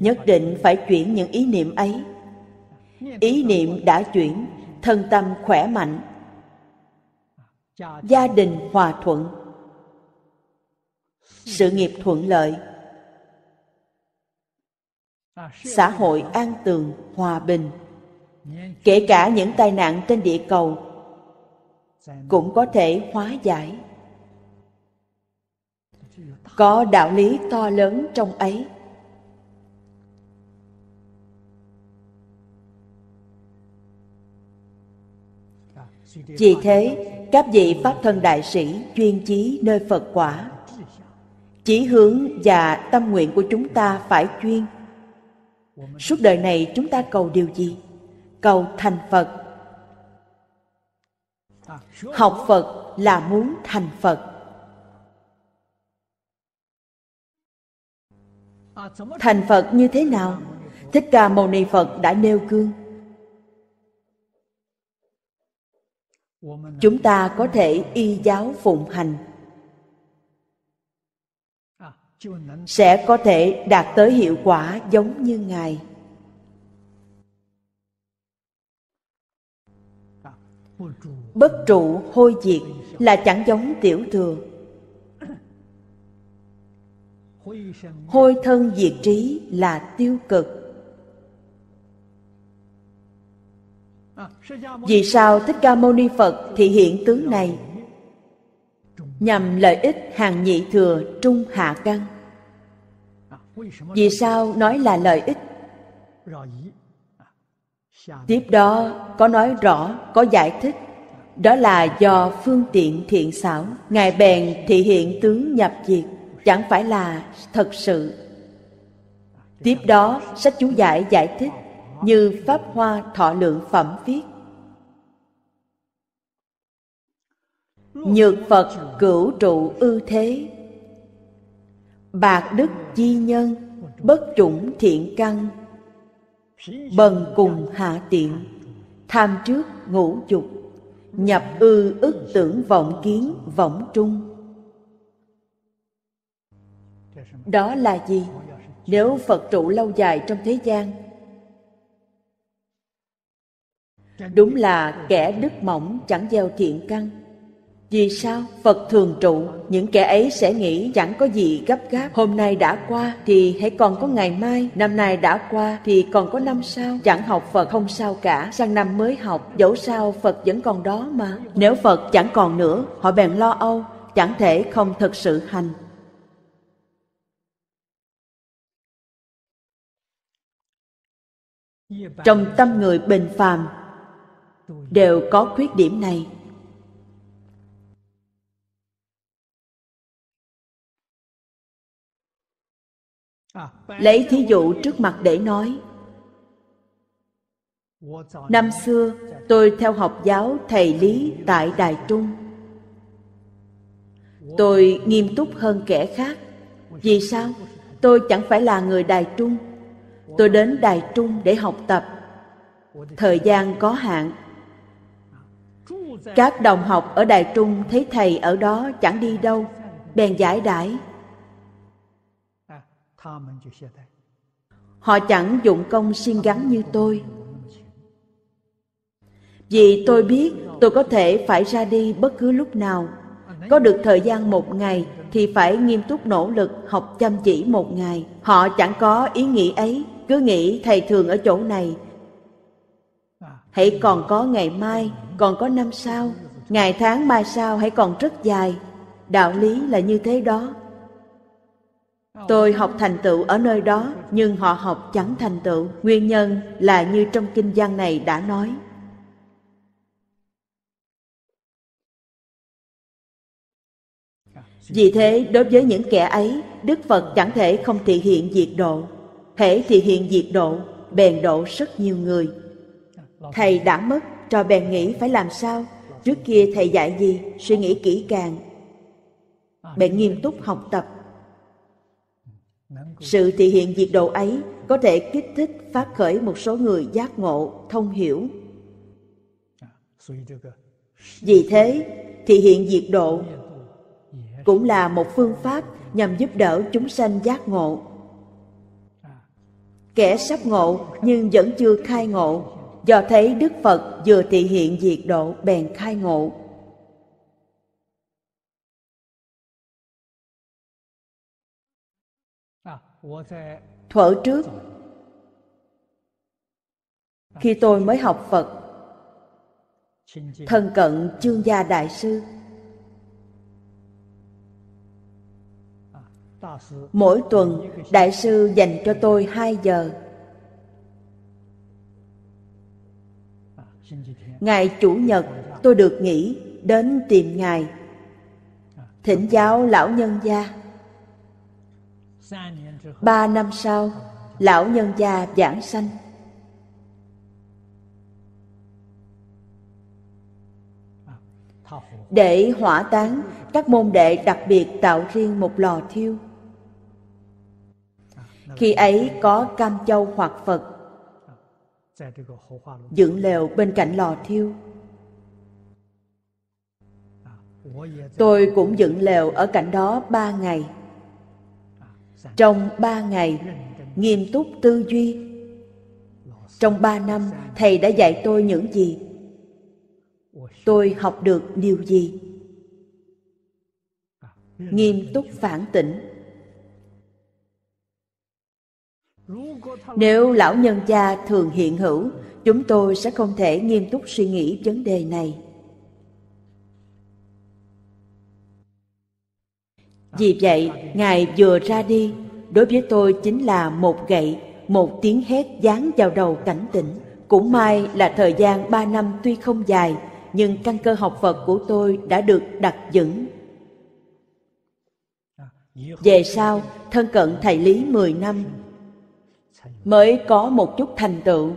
nhất định phải chuyển những ý niệm ấy ý niệm đã chuyển thân tâm khỏe mạnh gia đình hòa thuận sự nghiệp thuận lợi xã hội an tường hòa bình kể cả những tai nạn trên địa cầu cũng có thể hóa giải có đạo lý to lớn trong ấy Vì thế, các vị Pháp thân đại sĩ chuyên chí nơi Phật quả. chỉ hướng và tâm nguyện của chúng ta phải chuyên. Suốt đời này chúng ta cầu điều gì? Cầu thành Phật. Học Phật là muốn thành Phật. Thành Phật như thế nào? Thích Ca Mâu Ni Phật đã nêu gương chúng ta có thể y giáo phụng hành sẽ có thể đạt tới hiệu quả giống như ngài bất trụ hôi diệt là chẳng giống tiểu thừa hôi thân diệt trí là tiêu cực Vì sao Thích Ca Mâu Ni Phật thị hiện tướng này? Nhằm lợi ích hàng nhị thừa trung hạ căn. Vì sao nói là lợi ích? Tiếp đó có nói rõ, có giải thích Đó là do phương tiện thiện xảo Ngài bèn thị hiện tướng nhập diệt Chẳng phải là thật sự Tiếp đó sách chú giải giải thích như Pháp Hoa Thọ Lượng Phẩm viết. Nhược Phật cửu trụ ư thế Bạc đức chi nhân Bất chủng thiện căn Bần cùng hạ tiện Tham trước ngũ dục Nhập ư ức tưởng vọng kiến vọng trung Đó là gì? Nếu Phật trụ lâu dài trong thế gian đúng là kẻ đức mỏng chẳng gieo thiện căn vì sao phật thường trụ những kẻ ấy sẽ nghĩ chẳng có gì gấp gáp hôm nay đã qua thì hãy còn có ngày mai năm nay đã qua thì còn có năm sau chẳng học phật không sao cả sang năm mới học dẫu sao phật vẫn còn đó mà nếu phật chẳng còn nữa họ bèn lo âu chẳng thể không thực sự hành trong tâm người bình phàm đều có khuyết điểm này lấy thí dụ trước mặt để nói năm xưa tôi theo học giáo thầy lý tại đài trung tôi nghiêm túc hơn kẻ khác vì sao tôi chẳng phải là người đài trung tôi đến đài trung để học tập thời gian có hạn các đồng học ở Đài Trung thấy thầy ở đó chẳng đi đâu, bèn giải đãi. Họ chẳng dụng công siêng gắn như tôi. Vì tôi biết tôi có thể phải ra đi bất cứ lúc nào. Có được thời gian một ngày thì phải nghiêm túc nỗ lực học chăm chỉ một ngày. Họ chẳng có ý nghĩ ấy, cứ nghĩ thầy thường ở chỗ này, Hãy còn có ngày mai, còn có năm sau, ngày tháng mai sau hãy còn rất dài. Đạo lý là như thế đó. Tôi học thành tựu ở nơi đó, nhưng họ học chẳng thành tựu. Nguyên nhân là như trong kinh văn này đã nói. Vì thế, đối với những kẻ ấy, Đức Phật chẳng thể không thị hiện diệt độ. Thể thị hiện diệt độ, bèn độ rất nhiều người. Thầy đã mất, trò bèn nghĩ phải làm sao? Trước kia thầy dạy gì? Suy nghĩ kỹ càng. À, bèn nghiêm túc học tập. Ừ, Sự thể hiện diệt độ ấy có thể kích thích phát khởi một số người giác ngộ, thông hiểu. À, Vì thế, thị hiện diệt độ cũng là một phương pháp nhằm giúp đỡ chúng sanh giác ngộ. À. Kẻ sắp ngộ nhưng vẫn chưa khai ngộ do thấy Đức Phật vừa thị hiện diệt độ bèn khai ngộ. À, Thuở trước, khi tôi mới học Phật, thân cận chương gia đại sư, à, mỗi tuần đại sư dành cho tôi hai giờ Ngày Chủ nhật tôi được nghỉ đến tìm Ngài Thỉnh giáo lão nhân gia Ba năm sau, lão nhân gia giảng sanh Để hỏa táng, các môn đệ đặc biệt tạo riêng một lò thiêu. Khi ấy có cam châu hoặc Phật dựng lều bên cạnh lò thiêu tôi cũng dựng lều ở cạnh đó ba ngày trong ba ngày nghiêm túc tư duy trong ba năm thầy đã dạy tôi những gì tôi học được điều gì nghiêm túc phản tỉnh Nếu lão nhân gia thường hiện hữu, chúng tôi sẽ không thể nghiêm túc suy nghĩ vấn đề này. Vì vậy, Ngài vừa ra đi, đối với tôi chính là một gậy, một tiếng hét dán vào đầu cảnh tỉnh. Cũng may là thời gian ba năm tuy không dài, nhưng căn cơ học Phật của tôi đã được đặt vững. Về sau, thân cận thầy Lý 10 năm, mới có một chút thành tựu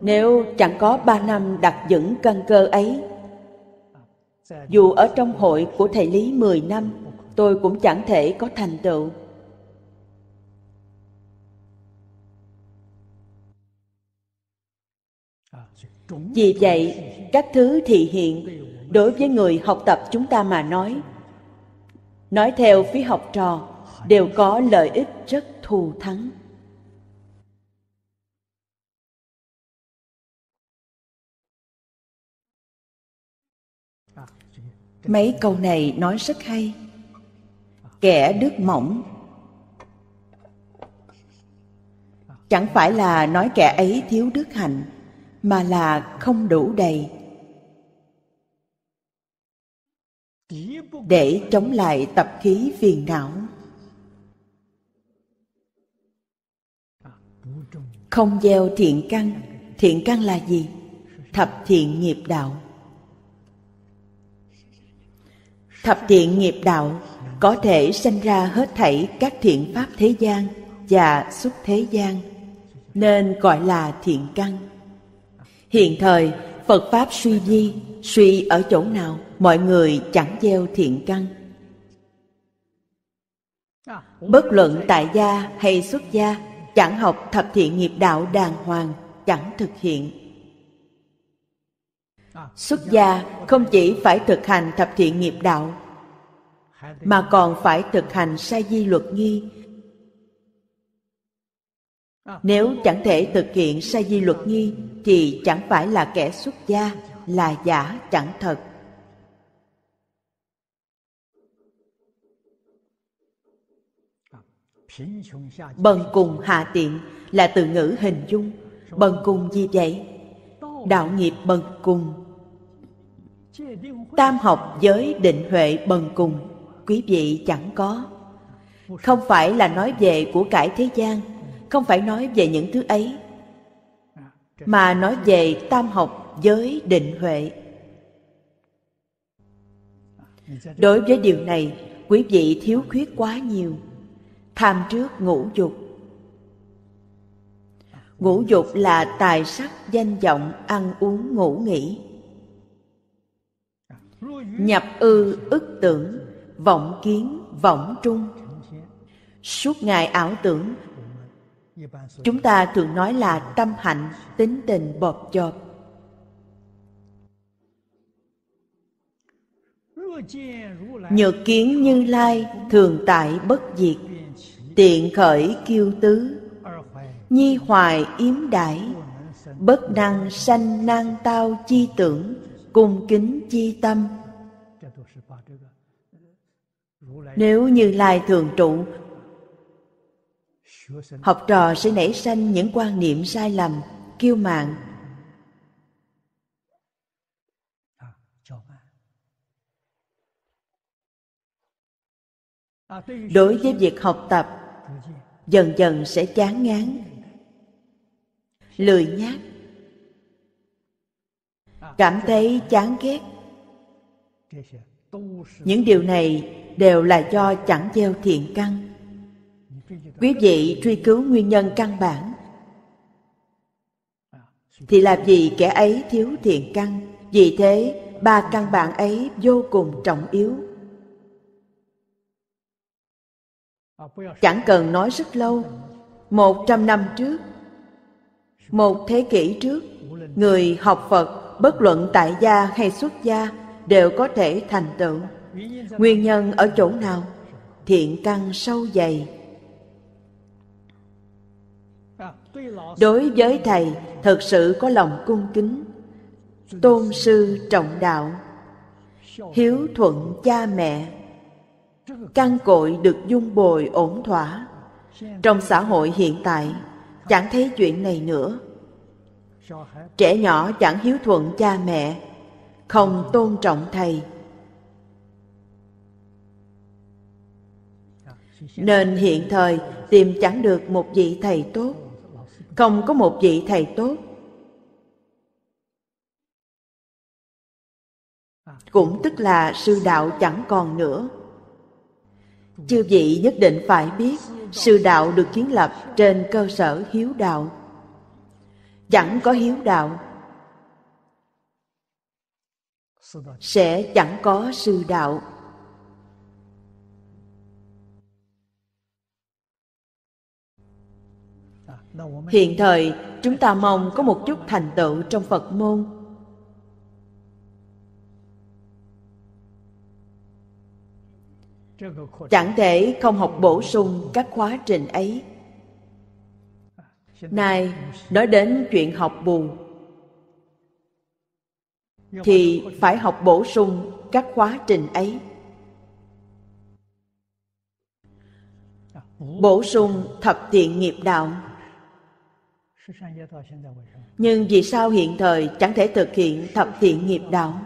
nếu chẳng có ba năm đặt vững căn cơ ấy dù ở trong hội của thầy lý mười năm tôi cũng chẳng thể có thành tựu vì vậy các thứ thị hiện đối với người học tập chúng ta mà nói nói theo phía học trò đều có lợi ích rất thù thắng mấy câu này nói rất hay kẻ đứt mỏng chẳng phải là nói kẻ ấy thiếu đức hạnh mà là không đủ đầy để chống lại tập khí phiền não không gieo thiện căn thiện căn là gì thập thiện nghiệp đạo Thập thiện nghiệp đạo có thể sanh ra hết thảy các thiện pháp thế gian và xuất thế gian, nên gọi là thiện căn. Hiện thời, Phật Pháp suy di, suy ở chỗ nào mọi người chẳng gieo thiện căn. Bất luận tại gia hay xuất gia, chẳng học thập thiện nghiệp đạo đàng hoàng, chẳng thực hiện xuất gia không chỉ phải thực hành thập thiện nghiệp đạo mà còn phải thực hành sa di luật nghi nếu chẳng thể thực hiện sa di luật nghi thì chẳng phải là kẻ xuất gia là giả chẳng thật bần cùng hạ tiện là từ ngữ hình dung bần cùng gì vậy đạo nghiệp bần cùng tam học giới định huệ bần cùng quý vị chẳng có không phải là nói về của cải thế gian không phải nói về những thứ ấy mà nói về tam học giới định huệ đối với điều này quý vị thiếu khuyết quá nhiều tham trước ngũ dục ngũ dục là tài sắc danh vọng ăn uống ngủ nghỉ nhập ư ức tưởng vọng kiến vọng trung suốt ngày ảo tưởng chúng ta thường nói là tâm hạnh tính tình bọt chọp nhược kiến như lai thường tại bất diệt tiện khởi kiêu tứ nhi hoài yếm đãi bất năng sanh năng tao chi tưởng cung kính chi tâm nếu như lai thường trụ học trò sẽ nảy sanh những quan niệm sai lầm kiêu mạn đối với việc học tập dần dần sẽ chán ngán lười nhác cảm thấy chán ghét những điều này đều là do chẳng gieo thiện căn. Quý vị truy cứu nguyên nhân căn bản thì làm gì kẻ ấy thiếu thiện căn, vì thế ba căn bản ấy vô cùng trọng yếu. Chẳng cần nói rất lâu, một trăm năm trước, một thế kỷ trước, người học Phật bất luận tại gia hay xuất gia đều có thể thành tựu Nguyên nhân ở chỗ nào? Thiện căn sâu dày Đối với Thầy thật sự có lòng cung kính Tôn sư trọng đạo Hiếu thuận cha mẹ Căn cội được dung bồi ổn thỏa Trong xã hội hiện tại Chẳng thấy chuyện này nữa Trẻ nhỏ chẳng hiếu thuận cha mẹ Không tôn trọng thầy Nên hiện thời tìm chẳng được một vị thầy tốt Không có một vị thầy tốt Cũng tức là sư đạo chẳng còn nữa Chư vị nhất định phải biết Sư đạo được kiến lập trên cơ sở hiếu đạo Chẳng có hiếu đạo Sẽ chẳng có sư đạo Hiện thời, chúng ta mong có một chút thành tựu trong Phật môn. Chẳng thể không học bổ sung các khóa trình ấy. Nay, nói đến chuyện học bù, thì phải học bổ sung các khóa trình ấy. Bổ sung thập thiện nghiệp đạo nhưng vì sao hiện thời chẳng thể thực hiện thập thiện nghiệp đạo?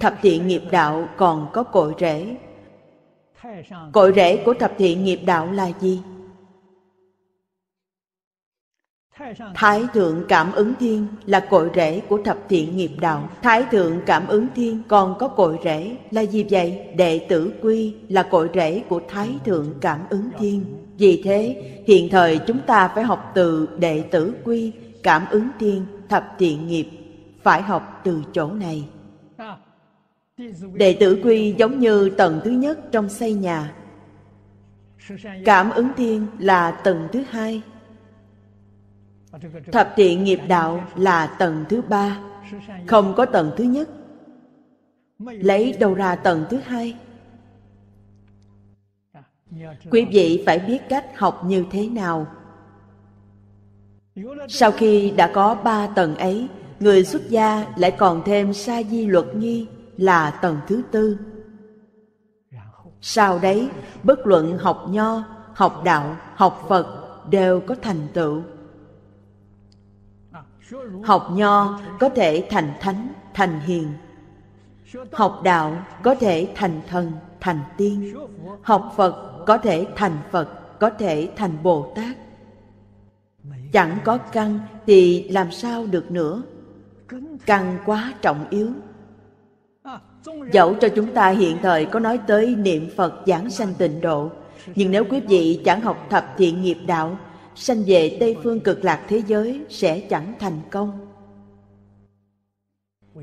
Thập thiện nghiệp đạo còn có cội rễ. Cội rễ của thập thiện nghiệp đạo là gì? Thái thượng cảm ứng thiên là cội rễ của thập thiện nghiệp đạo. Thái thượng cảm ứng thiên còn có cội rễ là gì vậy? Đệ tử quy là cội rễ của thái thượng cảm ứng thiên. Vì thế, hiện thời chúng ta phải học từ đệ tử quy, cảm ứng thiên, thập thiện nghiệp, phải học từ chỗ này. Đệ tử quy giống như tầng thứ nhất trong xây nhà. Cảm ứng thiên là tầng thứ hai. Thập thiện nghiệp đạo là tầng thứ ba. Không có tầng thứ nhất. Lấy đầu ra tầng thứ hai? quý vị phải biết cách học như thế nào sau khi đã có ba tầng ấy người xuất gia lại còn thêm sa di luật nghi là tầng thứ tư sau đấy bất luận học nho học đạo học phật đều có thành tựu học nho có thể thành thánh thành hiền học đạo có thể thành thần thành tiên học phật có thể thành phật có thể thành bồ tát chẳng có căn thì làm sao được nữa căn quá trọng yếu dẫu cho chúng ta hiện thời có nói tới niệm phật giảng sanh tịnh độ nhưng nếu quý vị chẳng học thập thiện nghiệp đạo sanh về tây phương cực lạc thế giới sẽ chẳng thành công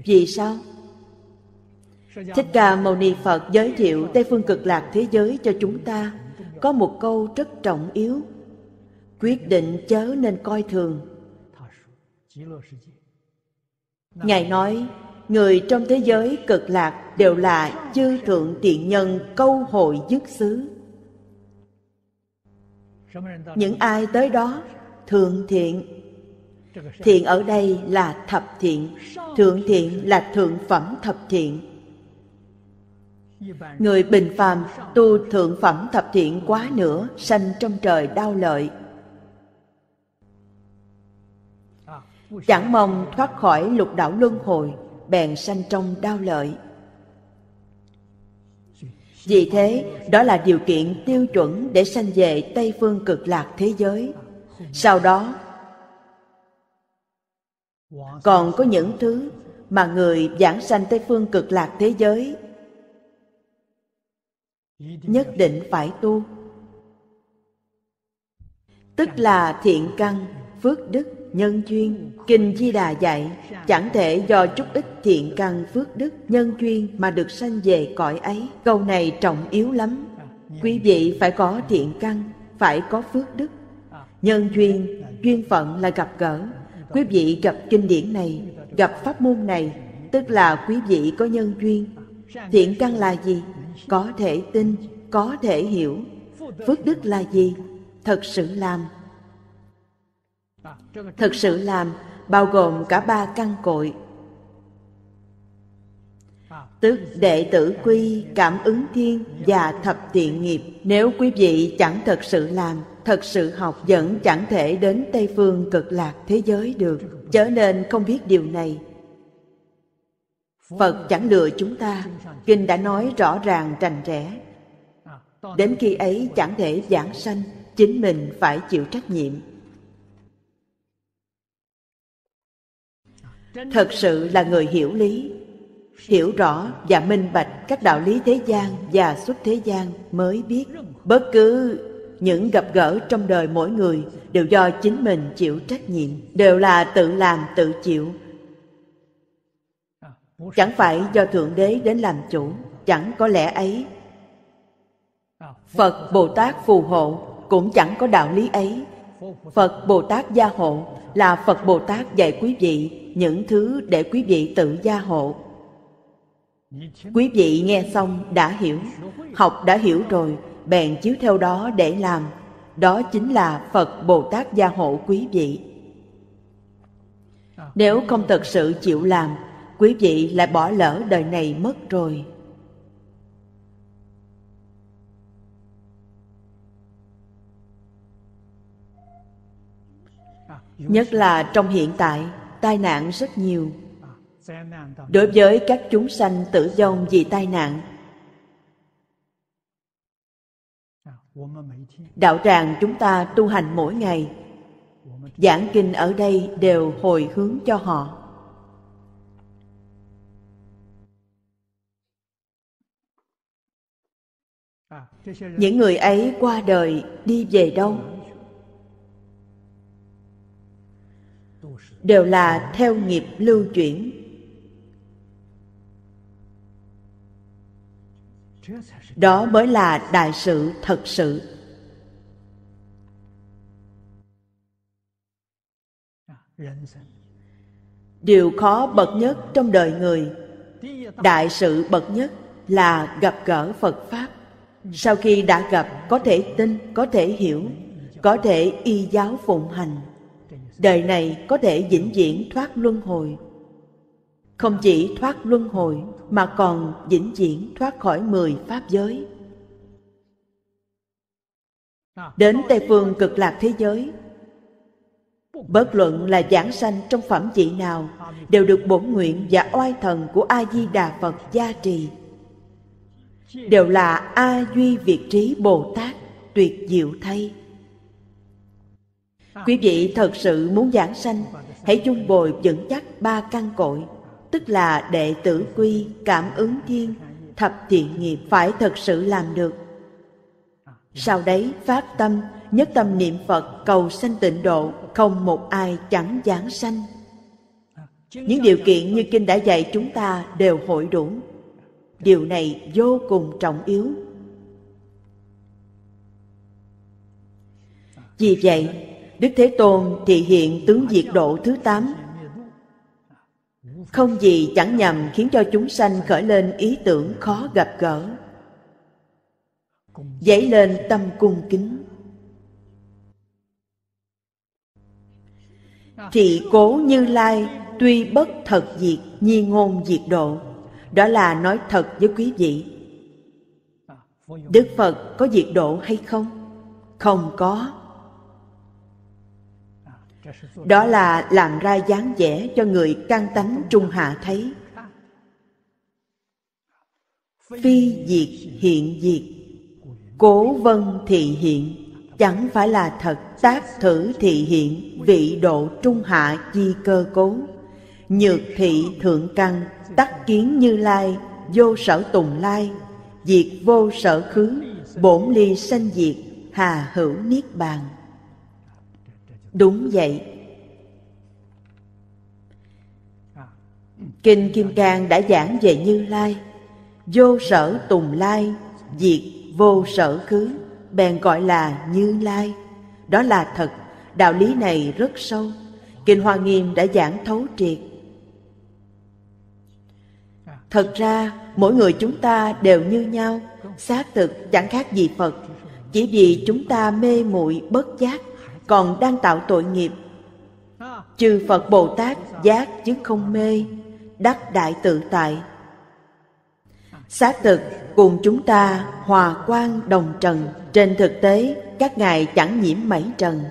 vì sao Thích Ca Mâu Ni Phật giới thiệu Tây Phương Cực Lạc thế giới cho chúng ta có một câu rất trọng yếu. Quyết định chớ nên coi thường. Ngài nói, người trong thế giới cực lạc đều là chư thượng tiện nhân câu hội dứt xứ. Những ai tới đó thượng thiện Thiện ở đây là thập thiện Thượng thiện là thượng phẩm thập thiện Người bình phàm tu thượng phẩm thập thiện quá nữa sanh trong trời đau lợi. Chẳng mong thoát khỏi lục đảo luân hồi, bèn sanh trong đau lợi. Vì thế, đó là điều kiện tiêu chuẩn để sanh về Tây phương cực lạc thế giới. Sau đó, còn có những thứ mà người giảng sanh Tây phương cực lạc thế giới nhất định phải tu tức là thiện căn phước đức nhân duyên kinh di đà dạy chẳng thể do chút ít thiện căn phước đức nhân duyên mà được sanh về cõi ấy câu này trọng yếu lắm quý vị phải có thiện căn phải có phước đức nhân duyên duyên phận là gặp gỡ quý vị gặp kinh điển này gặp pháp môn này tức là quý vị có nhân duyên thiện căn là gì có thể tin, có thể hiểu. Phước đức là gì? Thật sự làm. Thật sự làm bao gồm cả ba căn cội. Tức đệ tử quy, cảm ứng thiên và thập thiện nghiệp. Nếu quý vị chẳng thật sự làm, thật sự học vẫn chẳng thể đến Tây Phương cực lạc thế giới được. Chớ nên không biết điều này phật chẳng lừa chúng ta kinh đã nói rõ ràng rành rẽ đến khi ấy chẳng thể giảng sanh chính mình phải chịu trách nhiệm thật sự là người hiểu lý hiểu rõ và minh bạch các đạo lý thế gian và xuất thế gian mới biết bất cứ những gặp gỡ trong đời mỗi người đều do chính mình chịu trách nhiệm đều là tự làm tự chịu chẳng phải do thượng đế đến làm chủ chẳng có lẽ ấy phật bồ tát phù hộ cũng chẳng có đạo lý ấy phật bồ tát gia hộ là phật bồ tát dạy quý vị những thứ để quý vị tự gia hộ quý vị nghe xong đã hiểu học đã hiểu rồi bèn chiếu theo đó để làm đó chính là phật bồ tát gia hộ quý vị nếu không thật sự chịu làm quý vị lại bỏ lỡ đời này mất rồi nhất là trong hiện tại tai nạn rất nhiều đối với các chúng sanh tử vong vì tai nạn đạo tràng chúng ta tu hành mỗi ngày giảng kinh ở đây đều hồi hướng cho họ những người ấy qua đời đi về đâu đều là theo nghiệp lưu chuyển đó mới là đại sự thật sự điều khó bậc nhất trong đời người đại sự bậc nhất là gặp gỡ phật pháp sau khi đã gặp có thể tin có thể hiểu có thể y giáo phụng hành đời này có thể vĩnh viễn thoát luân hồi không chỉ thoát luân hồi mà còn vĩnh viễn thoát khỏi mười pháp giới đến tây phương cực lạc thế giới bất luận là giảng sanh trong phẩm vị nào đều được bổn nguyện và oai thần của a di đà phật gia trì đều là a duy việt trí bồ tát tuyệt diệu thay quý vị thật sự muốn giảng sanh hãy chung bồi vững chắc ba căn cội tức là đệ tử quy cảm ứng thiên thập thiện nghiệp phải thật sự làm được sau đấy phát tâm nhất tâm niệm phật cầu sanh tịnh độ không một ai chẳng giảng sanh những điều kiện như kinh đã dạy chúng ta đều hội đủ điều này vô cùng trọng yếu vì vậy đức thế tôn thị hiện tướng diệt độ thứ tám không gì chẳng nhằm khiến cho chúng sanh khởi lên ý tưởng khó gặp gỡ dấy lên tâm cung kính thị cố như lai tuy bất thật diệt nhi ngôn diệt độ đó là nói thật với quý vị đức phật có diệt độ hay không không có đó là làm ra dáng vẻ cho người can tánh trung hạ thấy phi diệt hiện diệt cố vân thị hiện chẳng phải là thật tác thử thị hiện vị độ trung hạ chi cơ cố nhược thị thượng căn đắc kiến như lai vô sở tùng lai diệt vô sở khứ bổn ly sanh diệt hà hữu niết bàn đúng vậy kinh kim cang đã giảng về như lai vô sở tùng lai diệt vô sở khứ bèn gọi là như lai đó là thật đạo lý này rất sâu kinh hoa nghiêm đã giảng thấu triệt Thật ra, mỗi người chúng ta đều như nhau, xác thực chẳng khác gì Phật. Chỉ vì chúng ta mê muội bất giác, còn đang tạo tội nghiệp. Chư Phật Bồ Tát giác chứ không mê, đắc đại tự tại. Xác thực, cùng chúng ta hòa quan đồng trần. Trên thực tế, các ngài chẳng nhiễm mảy trần.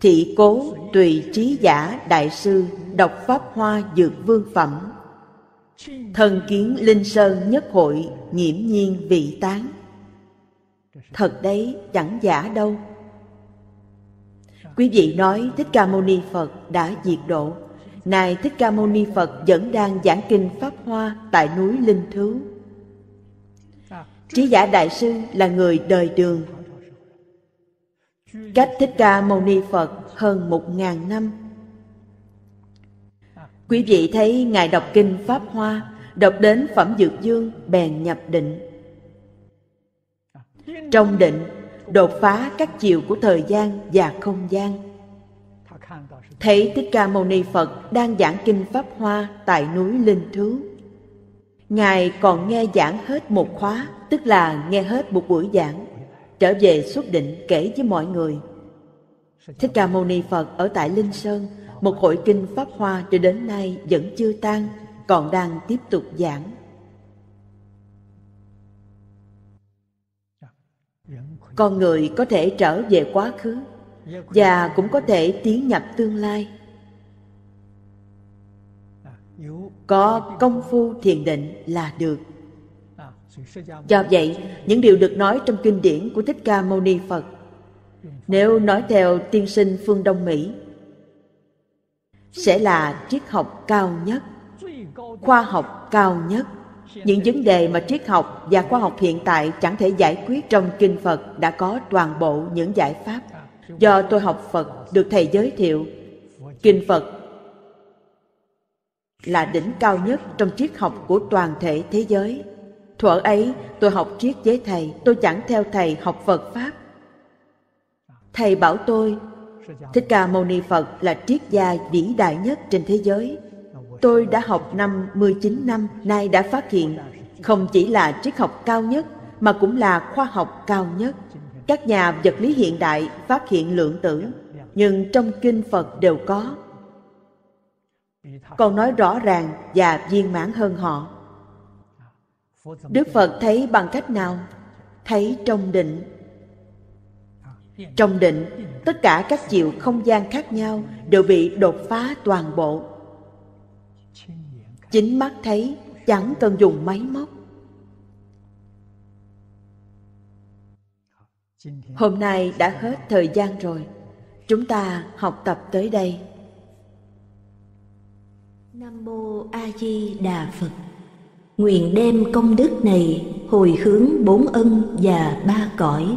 Thị cố tùy trí giả đại sư đọc Pháp Hoa Dược Vương Phẩm Thần kiến linh sơn nhất hội Nhiễm nhiên vị tán Thật đấy chẳng giả đâu Quý vị nói Thích Ca Mâu Ni Phật đã diệt độ Này Thích Ca Mâu Ni Phật vẫn đang giảng kinh Pháp Hoa Tại núi Linh Thứ Trí giả Đại Sư là người đời đường Cách Thích Ca Mâu Ni Phật hơn một ngàn năm Quý vị thấy Ngài đọc Kinh Pháp Hoa, đọc đến Phẩm Dược Dương bèn nhập định. Trong định, đột phá các chiều của thời gian và không gian. Thấy Thích Ca Mâu Ni Phật đang giảng Kinh Pháp Hoa tại núi Linh Thứ. Ngài còn nghe giảng hết một khóa, tức là nghe hết một buổi giảng, trở về xuất định kể với mọi người – Thích Ca Mâu Ni Phật ở tại Linh Sơn, một hội kinh Pháp Hoa cho đến nay vẫn chưa tan, còn đang tiếp tục giảng. Con người có thể trở về quá khứ và cũng có thể tiến nhập tương lai. Có công phu thiền định là được. Do vậy, những điều được nói trong kinh điển của Thích Ca Mâu Ni Phật nếu nói theo tiên sinh phương đông mỹ sẽ là triết học cao nhất khoa học cao nhất những vấn đề mà triết học và khoa học hiện tại chẳng thể giải quyết trong kinh phật đã có toàn bộ những giải pháp do tôi học phật được thầy giới thiệu kinh phật là đỉnh cao nhất trong triết học của toàn thể thế giới thuở ấy tôi học triết với thầy tôi chẳng theo thầy học phật pháp thầy bảo tôi thích ca mâu ni phật là triết gia vĩ đại nhất trên thế giới tôi đã học năm 19 năm nay đã phát hiện không chỉ là triết học cao nhất mà cũng là khoa học cao nhất các nhà vật lý hiện đại phát hiện lượng tử nhưng trong kinh phật đều có còn nói rõ ràng và viên mãn hơn họ đức phật thấy bằng cách nào thấy trong định trong định tất cả các chiều không gian khác nhau đều bị đột phá toàn bộ chính mắt thấy chẳng cần dùng máy móc hôm nay đã hết thời gian rồi chúng ta học tập tới đây nam mô a di đà phật nguyện đem công đức này hồi hướng bốn ân và ba cõi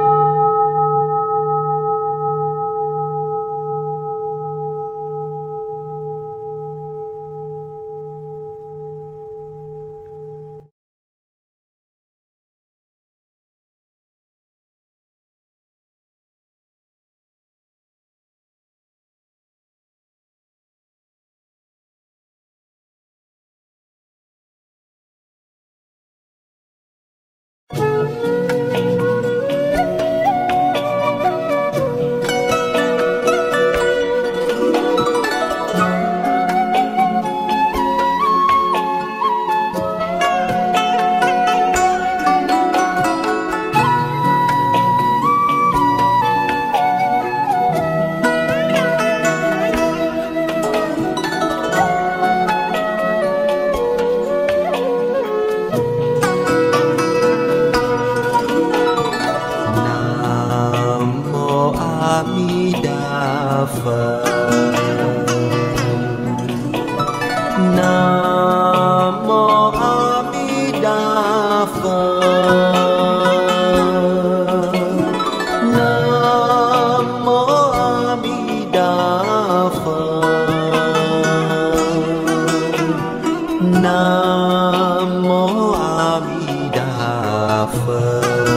phật